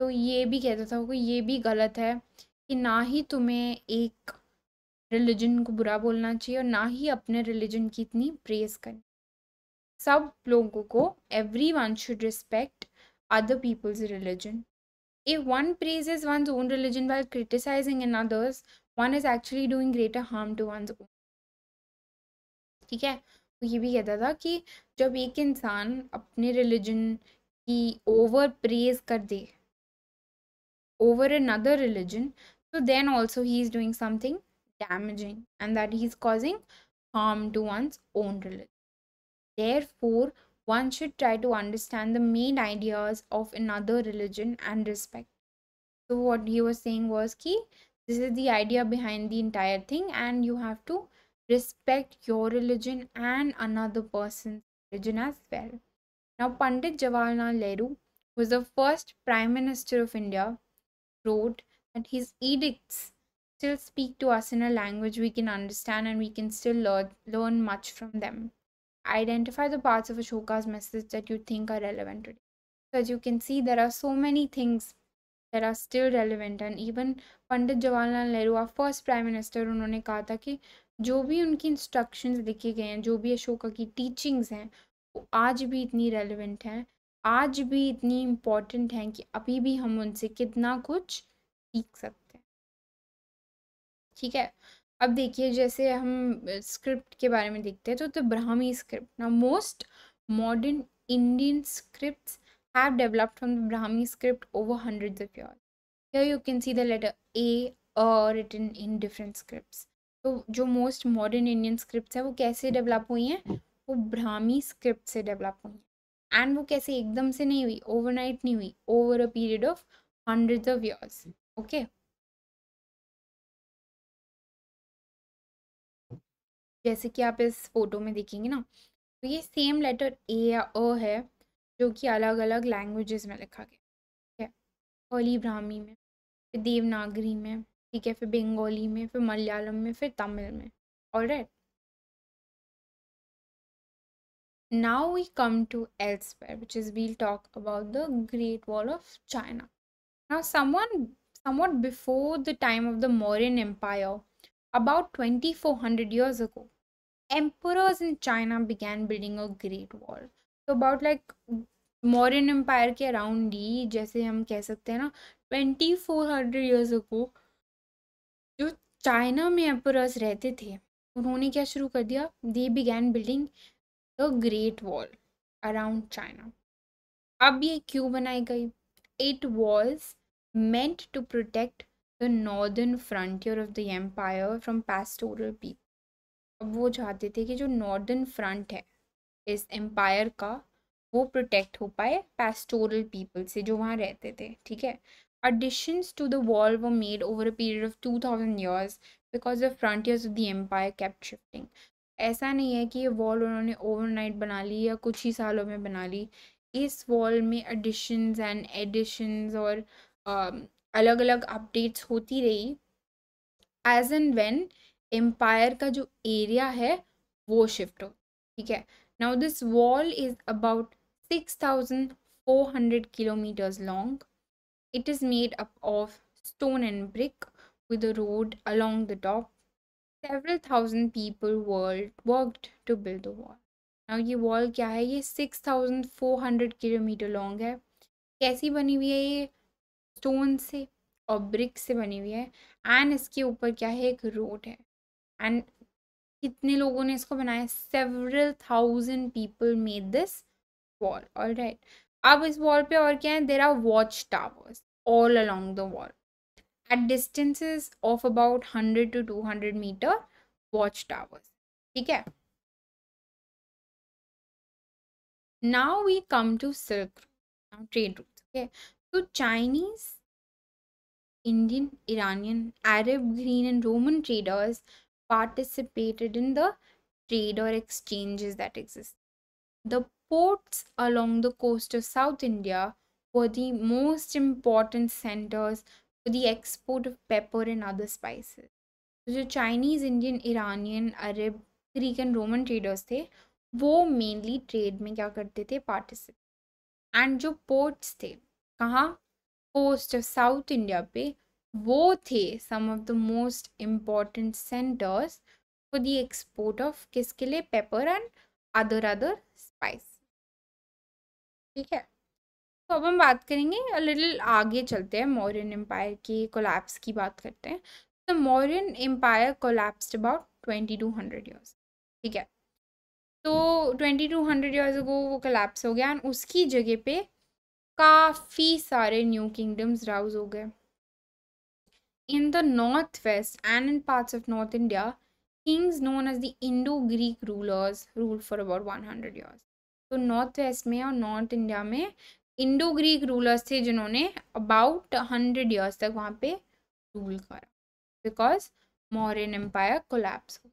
तो ये भी कहता था कि ये भी गलत है कि ना ही तुम्हें एक रिलीजन को बुरा बोलना चाहिए और ना ही अपने रिलीजन की इतनी प्रेस करनी सब लोगों को everyone should respect other people's religion if one praise is one own religion why criticising in others one is actually doing greater harm to one own ठीक है वो तो ये भी कहता था कि जब एक इंसान अपने रिलीजन की ओवर प्रेज कर दे over another religion, so then also he is doing something damaging and that he is causing harm to one's own religion. Therefore, one should try to understand the main ideas of another religion and respect. So what he was saying was key. this is the idea behind the entire thing and you have to respect your religion and another person's religion as well. Now Pandit Jawaharlal Nehru was the first prime minister of India wrote that his edicts still speak to us in a language we can understand and we can still learn, learn much from them. Identify the parts of Ashoka's message that you think are relevant today. So as you can see, there are so many things that are still relevant and even Pandit Jawaharlal Nehru, our first prime minister उन्होंने कहा था कि जो भी उनकी instructions लिखे गए हैं जो भी अशोका की टीचिंग्स हैं वो आज भी इतनी रेलिवेंट हैं आज भी इतनी इम्पोर्टेंट हैं कि अभी भी हम उनसे कितना कुछ सीख सकते हैं ठीक है अब देखिए जैसे हम स्क्रिप्ट के बारे में देखते हैं तो द ब्राह्मी स्क्रिप्ट ना most modern Indian scripts have developed from the Brahmi script over hundred of years. You can see the letter A A uh, written in तो जो मोस्ट मॉडर्न इंडियन स्क्रिप्ट है वो कैसे डेवलप हुई हैं वो ब्राह्मी स्क्रिप्ट से डेवलप हुई हैं एंड वो कैसे एकदम से नहीं हुई ओवरनाइट नहीं हुई over a period of hundred of years okay जैसे कि आप इस फोटो में देखेंगे ना तो ये सेम लेटर ए या अ है जो कि अलग अलग लैंग्वेजेस में लिखा गया ठीक है अर्ली ब्राह्मी में फिर देवनागरी में ठीक है फिर बंगाली में फिर मलयालम में फिर तमिल में alright right Now we come to elsewhere, which is we'll talk about the Great Wall of China. Now, someone somewhat before the time of the Mauryan Empire, about 2400 years ago, emperors in China began building a great wall. So about like Mauryan empire के around ही जैसे हम कह सकते हैं ना twenty four hundred years को जो चाइना में एम्परर्स रहते थे उन्होंने क्या शुरू कर दिया they began building the Great Wall around China. अब ये क्यों बनाई गई It was meant to protect the northern frontier of the empire from pastoral people. अब वो चाहते थे कि जो नॉर्दर्न फ्रंट है इस एम्पायर का वो प्रोटेक्ट हो पाए पेस्टोरल पीपल से जो वहाँ रहते थे ठीक है additions to the wall were made over a period of 2000 years because the frontiers of the empire kept shifting ऐसा नहीं है कि ये वॉल उन्होंने ओवरनाइट बना ली या कुछ ही सालों में बना ली इस वॉल में एडिशंस एंड एडिशंस और अलग अलग अपडेट्स होती रही एज एंड वेन एम्पायर का जो एरिया है वो शिफ्ट हो ठीक है now this wall is about six thousand four hundred kilometres long it is made up of stone and brick with road along the top several thousand people world worked to build the wall Now ये wall क्या है ये six thousand four hundred kilometre long है कैसी बनी हुई है ये स्टोन से और ब्रिक से बनी हुई है एंड इसके ऊपर क्या है एक रोड है एंड कितने लोगों ने इसको बनाया several thousand people made this wall all right अब इस वॉल पे और क्या है there are watch towers all along the wall at distances of about 100 to 200 meter watch towers ठीक now we come to silk route now trade routes okay so chinese indian iranian arab green and roman traders participated in the trade or exchanges that exist the ports along the coast of south india were the most important centers for the export of pepper and other spices. तो जो Chinese Indian Iranian Arab Greek and Roman traders थे वो mainly trade में क्या करते थे participate and जो ports थे कहाँ कोस्ट ऑफ साउथ इंडिया पे वो थे some of the most important centres for the export of किसके लिए pepper and other other spice ठीक है तो अब हम बात करेंगे लिटिल आगे चलते हैं मौर्यन एम्पायर की कोलैप्स की बात करते हैं तो Mauryan empire collapsed about twenty two hundred years ठीक है तो ट्वेंटी टू हंड्रेड ईयर्स को वो कोलैप्स हो गया एंड उसकी जगह पे काफ़ी सारे न्यू किंगडम्स राउज हो गए in the north west and in parts of north India kings known as the Indo Greek rulers rule for about one hundred years तो नॉर्थ वेस्ट में और नॉर्थ इंडिया में इंडो ग्रीक रूलर्स थे जिन्होंने about hundred years तक वहाँ पे rule करा बिकॉज मौर्यन एम्पायर कोलैप्स हो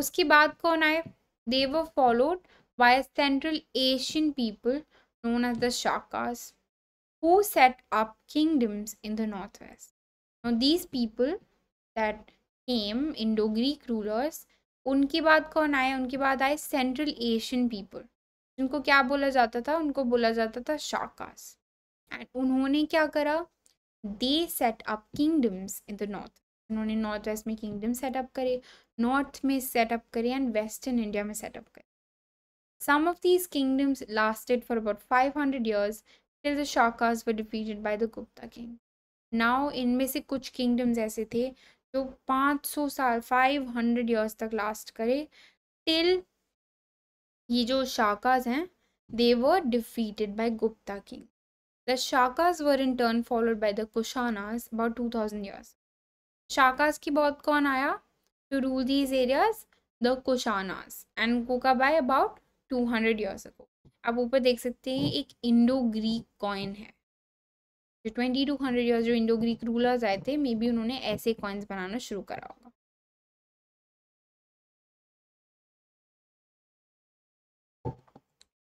उसके बाद कौन आए they were followed by central Asian people known as the Shakas, who up kingdoms in the north west now these people that came Indo Greek rulers उनके बाद कौन आए उनके बाद आए सेंट्रल एशियन पीपल जिनको क्या बोला जाता था उनको बोला जाता था शाकास एंड उन्होंने क्या करा they set up kingdoms in the north उन्होंने नॉर्थ वेस्ट में किंगडम सेटअप करे नॉर्थ में सेटअप करे एंड वेस्टर्न इंडिया में सेटअप करे of these kingdoms lasted for about five hundred years till the Shakas were defeated by the Gupta king now इनमें से कुछ किंगडम्स ऐसे थे जो पाँच सौ साल फाइव हंड्रेड ईयर्स तक लास्ट करे टिल ये जो शाकाज हैं they were defeated by Gupta king the Shakas were in turn followed by the Kushanas about two thousand years Shakas की बहुत कौन आया to rule these areas the Kushanas and गो का by about two hundred years ago आप ऊपर देख सकते हैं एक इंडो ग्रीक कॉइन है जो ट्वेंटी टू हंड्रेड ईयर्स जो इंडो ग्रीक रूलर्स आए थे मे बी उन्होंने ऐसे कॉइन्स बनाना शुरू करा होगा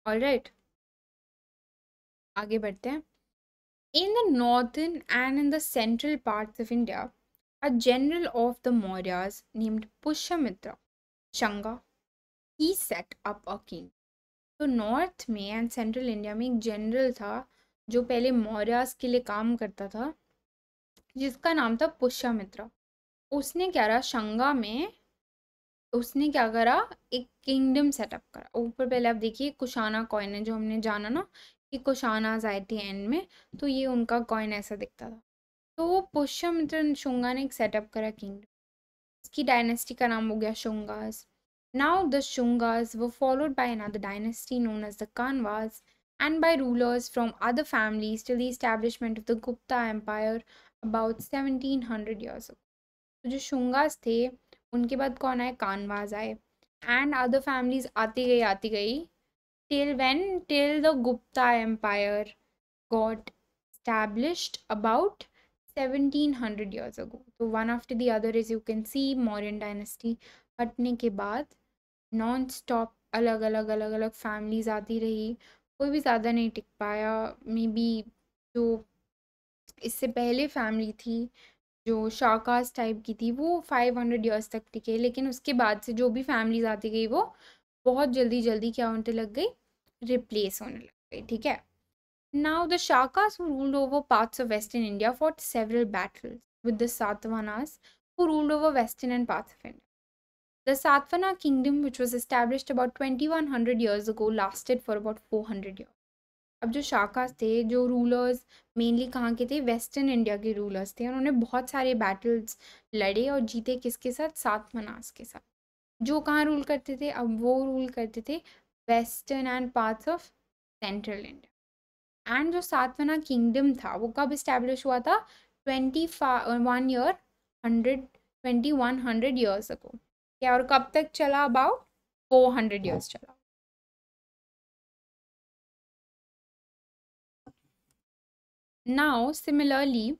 ऑल राइट right. आगे बढ़ते हैं in the northern and in the central parts of India a general of the Mauryas named Pushyamitra Shunga he set up a king तो नॉर्थ में एंड सेंट्रल इंडिया में एक जनरल था जो पहले मौर्याज के लिए काम करता था जिसका नाम था पुष्यमित्र उसने क्या रहा शंगा में उसने क्या करा एक किंगडम सेटअप करा ऊपर पहले आप देखिए कुशाना कॉइन है जो हमने जाना ना कि कुशाना थे एंड में तो ये उनका कॉइन ऐसा दिखता था तो वो पुष्यमित्र शुंगा ने एक सेटअप करा किंगडम इसकी डायनेस्टी का नाम हो गया शुंगास नाउ द शुंगास वो followed by another dynasty known as the Kanvas and by rulers from other families till the establishment of the Gupta empire about seventeen hundred years जो शुंगास थे उनके बाद कौन आए कानवाज आए एंड अदर फैमिलीज आती गई आती गई till when till the Gupta empire got about seventeen hundred years ago so one after the other is you can see Mauryan dynasty हटने के बाद नॉन स्टॉप अलग अलग अलग अलग फैमिलीज आती रही कोई भी ज़्यादा नहीं टिक पाया मे बी जो इससे पहले फैमिली थी जो शाकास टाइप की थी वो फाइव हंड्रेड ईयर्स तक टिके लेकिन उसके बाद से जो भी फैमिलीज आती गई वो बहुत जल्दी जल्दी क्या होने लग गई रिप्लेस होने लग गई ठीक है now the Shakas ruled over parts of western India for several battle with the Satavahanas who ruled over western and parts of India the Satavahana kingdom which was establish about twenty one hundred years ago lasted for about four hundred year अब जो शाखा थे जो rulers mainly कहाँ के थे western India के rulers थे उन्होंने बहुत सारे बैटल्स लड़े और जीते किसके साथ सात मनास के साथ जो कहाँ रूल करते थे अब वो रूल करते थे western and parts of central India and जो सातवना किंगडम था वो कब इस्टेब्लिश हुआ था twenty one year hundred twenty one hundred years ago क्या और कब तक चला अबाउट फोर हंड्रेड ईयर्स चला now similarly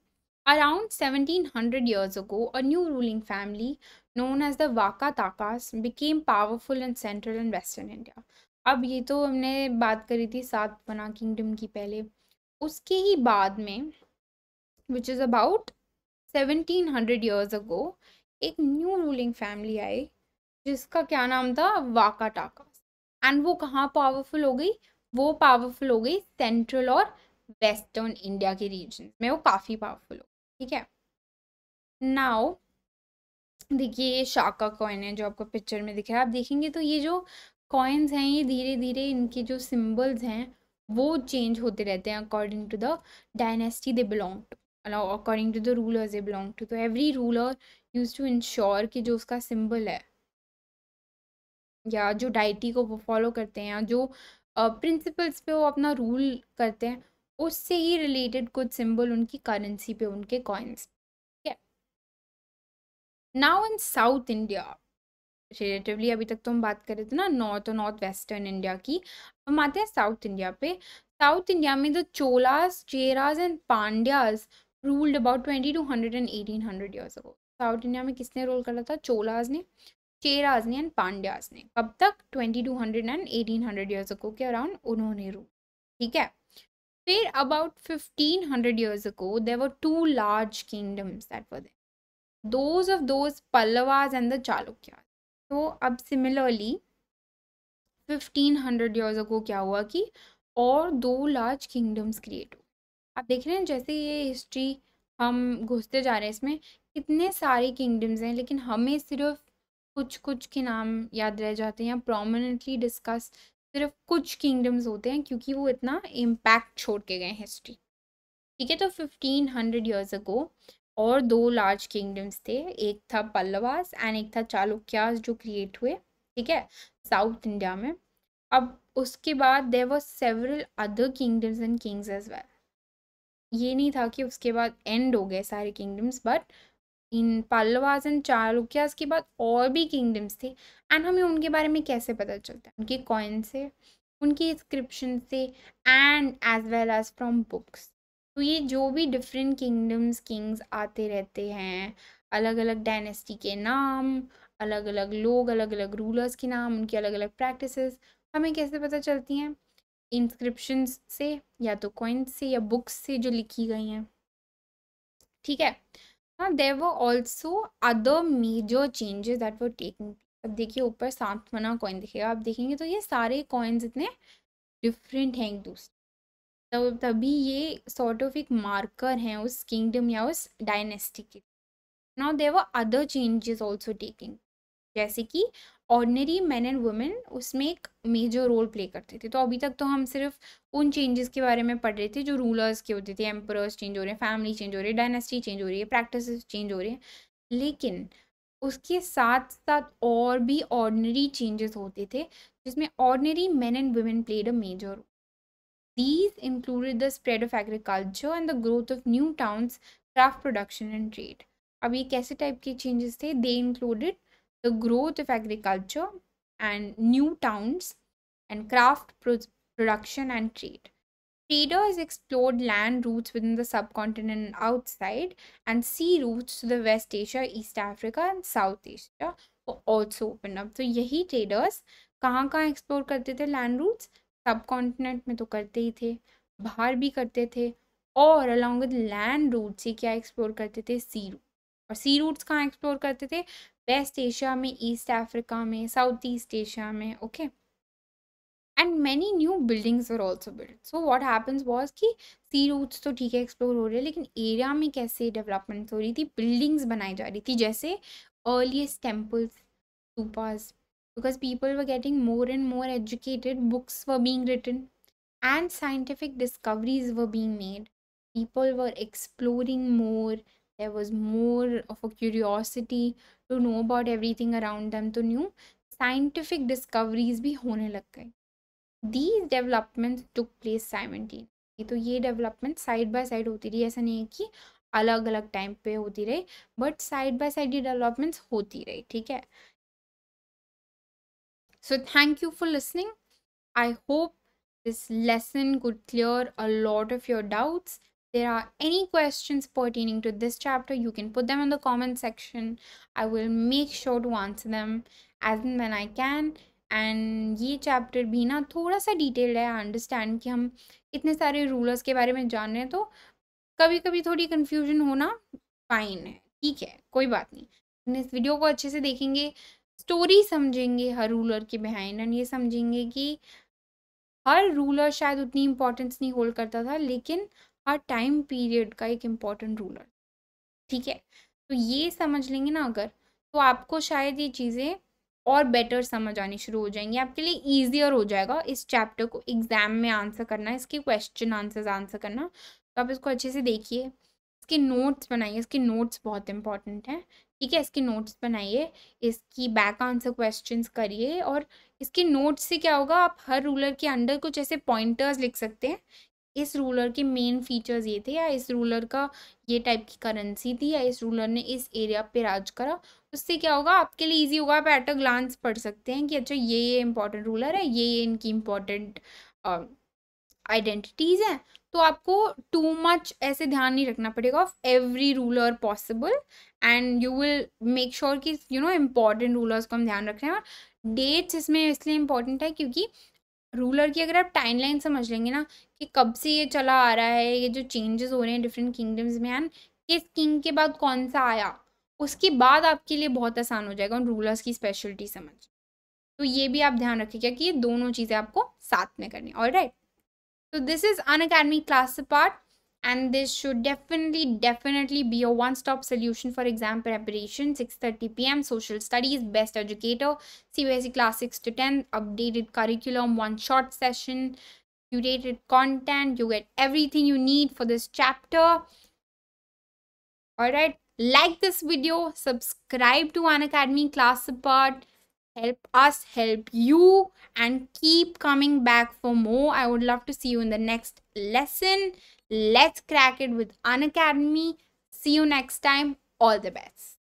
around 1700 years ago a new ruling family known as the vaka takas became powerful in central and western india अब ये तो हमने बात करी थी सात पना किंगडम की पहले उसके ही बाद में which is about seventeen hundred years ago एक न्यू रूलिंग फैमिली आई जिसका क्या नाम था वाका टाका एंड वो कहाँ पावरफुल हो गई वो पावरफुल हो गई सेंट्रल और वेस्टर्न इंडिया के रीजन में वो काफ़ी पावरफुल हो ठीक है नाउ देखिए ये शाका कॉइन है जो आपको पिक्चर में दिख रहा है आप देखेंगे तो ये जो कॉइन्स हैं ये धीरे धीरे इनके जो सिम्बल्स हैं वो चेंज होते रहते हैं according to the dynasty they belong to according to the rulers they belong to तो every ruler use to ensure कि जो उसका सिम्बल है या जो डाइटी को वो फॉलो करते हैं या जो प्रिंसिपल्स uh, पे वो अपना रूल करते हैं उससे ही रिलेटेड कुछ सिंबल उनकी करेंसी पे उनके कॉइन्स ठीक है now in South India relatively अभी तक तो हम बात कर रहे थे ना नॉर्थ और नॉर्थ वेस्टर्न इंडिया की हम आते हैं साउथ इंडिया पे साउथ इंडिया में the Cholas Cheras and Pandyas ruled about twenty two hundred and eighteen hundred years ago South India में किसने रोल करा था चोलास ने चेराज ने एंड पांड्यास ने कब तक twenty two hundred and eighteen hundred years ago के अराउंड उन्होंने रूल ठीक है फिर about fifteen hundred years ago, there were two large kingdoms that were there those of those Pallavas and the Chalukyas. तो अब similarly fifteen hundred years ago क्या हुआ कि और दो लार्ज किंगडम्स क्रिएट हुए आप देख रहे हैं जैसे ये हिस्ट्री हम घुसते जा रहे हैं इसमें कितने सारे किंगडम्स हैं लेकिन हमें सिर्फ कुछ कुछ के नाम याद रह जाते हैं या प्रोमिनेंटली डिस्कस सिर्फ कुछ किंगडम्स होते हैं क्योंकि वो इतना इम्पैक्ट छोड़ के गए हिस्ट्री ठीक है तो फिफ्टीन हंड्रेड ईयर्स अगो और दो लार्ज किंगडम्स थे एक था पल्लवास एंड एक था चालुक्यास जो क्रिएट हुए ठीक है साउथ इंडिया में अब उसके बाद there was several other kingdoms and kings as well ये नहीं था कि उसके बाद एंड हो गए सारे kingdoms but in Pallavas and Chalukyas के बाद और भी किंगडम्स थे एंड हमें उनके बारे में कैसे पता चलता है उनके कॉइन से उनकी इंस्क्रिप्शन से and as well as from books तो ये जो भी डिफरेंट किंगडम्स किंग्स आते रहते हैं अलग अलग डायनेस्टी के नाम अलग अलग लोग अलग अलग रूलर्स के नाम उनकी अलग अलग प्रैक्टिस हमें कैसे पता चलती हैं इंस्क्रिप्शंस से या तो कॉइन्स से या बुक्स से जो लिखी गई हैं ठीक है Now there were also other major changes that were taking अब देखिए ऊपर सांत्वना कॉइन दिखेगा आप देखेंगे तो ये सारे कॉइन्स इतने डिफरेंट हैं एक दूसरे तो तभी ये सॉर्ट ऑफ एक मार्कर हैं उस किंगडम या उस डायनेस्टी के now there were other changes also taking जैसे कि ऑर्डनरी मैन एंड वुमेन उसमें एक मेजर रोल प्ले करते थे तो अभी तक तो हम सिर्फ उन चेंजेस के बारे में पढ़ रहे थे जो रूलर्स के होते थे एम्परर्स चेंज हो रहे हैं फैमिली चेंज हो रही है डायनेस्टी चेंज हो रही है प्रैक्टिस चेंज हो रही है लेकिन उसके साथ साथ और भी ऑर्डनरी चेंजेस होते थे जिसमें ordinary man and women played a major role these included the spread of agriculture and the growth of new towns craft production and trade अब ये कैसे टाइप के चेंजेस थे they included the growth of agriculture and new towns and craft pro production and trade. Traders explored land routes within the subcontinent and outside, and sea routes to the West Asia, East Africa, and South Asia were also opened up. So, yahi traders kahan kahan explore karte the land routes? subcontinent mein to karte hi the, bahar bhi karte the, और along with land route से क्या explore करते थे सी root और sea routes कहाँ explore करते थे West Asia में ईस्ट अफ्रीका में साउथ ईस्ट एशिया में okay and many new buildings are also build so what happens was कि सी रूट्स तो ठीक है एक्सप्लोर हो रहे हैं लेकिन एरिया में कैसे डेवलपमेंट हो रही थी बिल्डिंग्स बनाई जा रही थी जैसे earliest temples stupas because people were getting more and more educated books were being written and scientific discoveries were being made people were exploring more there was more of a curiosity to know about everything around them to new scientific discoveries bhi hone lag gaye these developments took place simultaneously to ye development side by side hoti rahi aisa nahi hai ki अलग अलग time पे होती रही but side by side ये developments होती रही ठीक है so thank you for listening I hope this lesson good clear a lot of your doubts there are any questions pertaining to this chapter, you can put them in the comment section. I will make sure to answer them as and when I can. And ये chapter भी ना थोड़ा सा detailed है understand कि हम इतने सारे रूलर्स के बारे में जान रहे हैं तो कभी कभी थोड़ी कन्फ्यूजन होना फाइन है ठीक है कोई बात नहीं इस वीडियो को अच्छे से देखेंगे स्टोरी समझेंगे हर रूलर के बिहाइंड एंड ये समझेंगे कि हर रूलर शायद उतनी इम्पोर्टेंस नहीं होल्ड करता था लेकिन हर टाइम पीरियड का एक इम्पॉर्टेंट रूलर ठीक है तो ये समझ लेंगे ना अगर तो आपको शायद ये चीज़ें और बेटर समझ आनी शुरू हो जाएंगी आपके लिए ईजियर हो जाएगा इस चैप्टर को एग्ज़ाम में आंसर करना इसके क्वेश्चन आंसर आंसर करना तो आप इसको अच्छे से देखिए इसके नोट्स बनाइए इसके नोट्स बहुत इंपॉर्टेंट हैं ठीक है इसके नोट्स बनाइए इसकी बैक आंसर क्वेश्चंस करिए और इसके नोट से क्या होगा आप हर रूलर के अंडर कुछ ऐसे पॉइंटर्स लिख सकते हैं इस रूलर के मेन फीचर्स ये थे या इस रूलर का ये टाइप की करेंसी थी या इस रूलर ने इस एरिया पे राज करा उससे क्या होगा आपके लिए इजी होगा आप एट अ ग्लांस पढ़ सकते हैं कि अच्छा ये ये इंपॉर्टेंट रूलर है ये ये इनकी इम्पॉर्टेंट आइडेंटिटीज़ हैं तो आपको टू मच ऐसे ध्यान नहीं रखना पड़ेगा of every ruler possible and you will make sure कि यू नो इम्पॉर्टेंट रूलर्स को हम ध्यान रख रहे हैं और डेट्स इसमें इसलिए इम्पॉर्टेंट है क्योंकि रूलर की अगर आप टाइमलाइन समझ लेंगे ना कि कब से ये चला आ रहा है ये जो चेंजेस हो रहे हैं डिफरेंट किंगडम्स में एंड किस किंग के बाद कौन सा आया उसके बाद आपके लिए बहुत आसान हो जाएगा उन रूलर्स की स्पेशलिटी समझ तो ये भी आप ध्यान रखिएगा कि ये दोनों चीज़ें आपको साथ में करनी और right So this is An Academy class support and this should definitely definitely be a one-stop solution for exam preparation 6:30 p.m. social studies best educator CBSE class 6 to 10 updated curriculum one short session curated content you get everything you need for this chapter all right like this video subscribe to An Academy class support help us help you and keep coming back for more i would love to see you in the next lesson let's crack it with unacademy see you next time all the best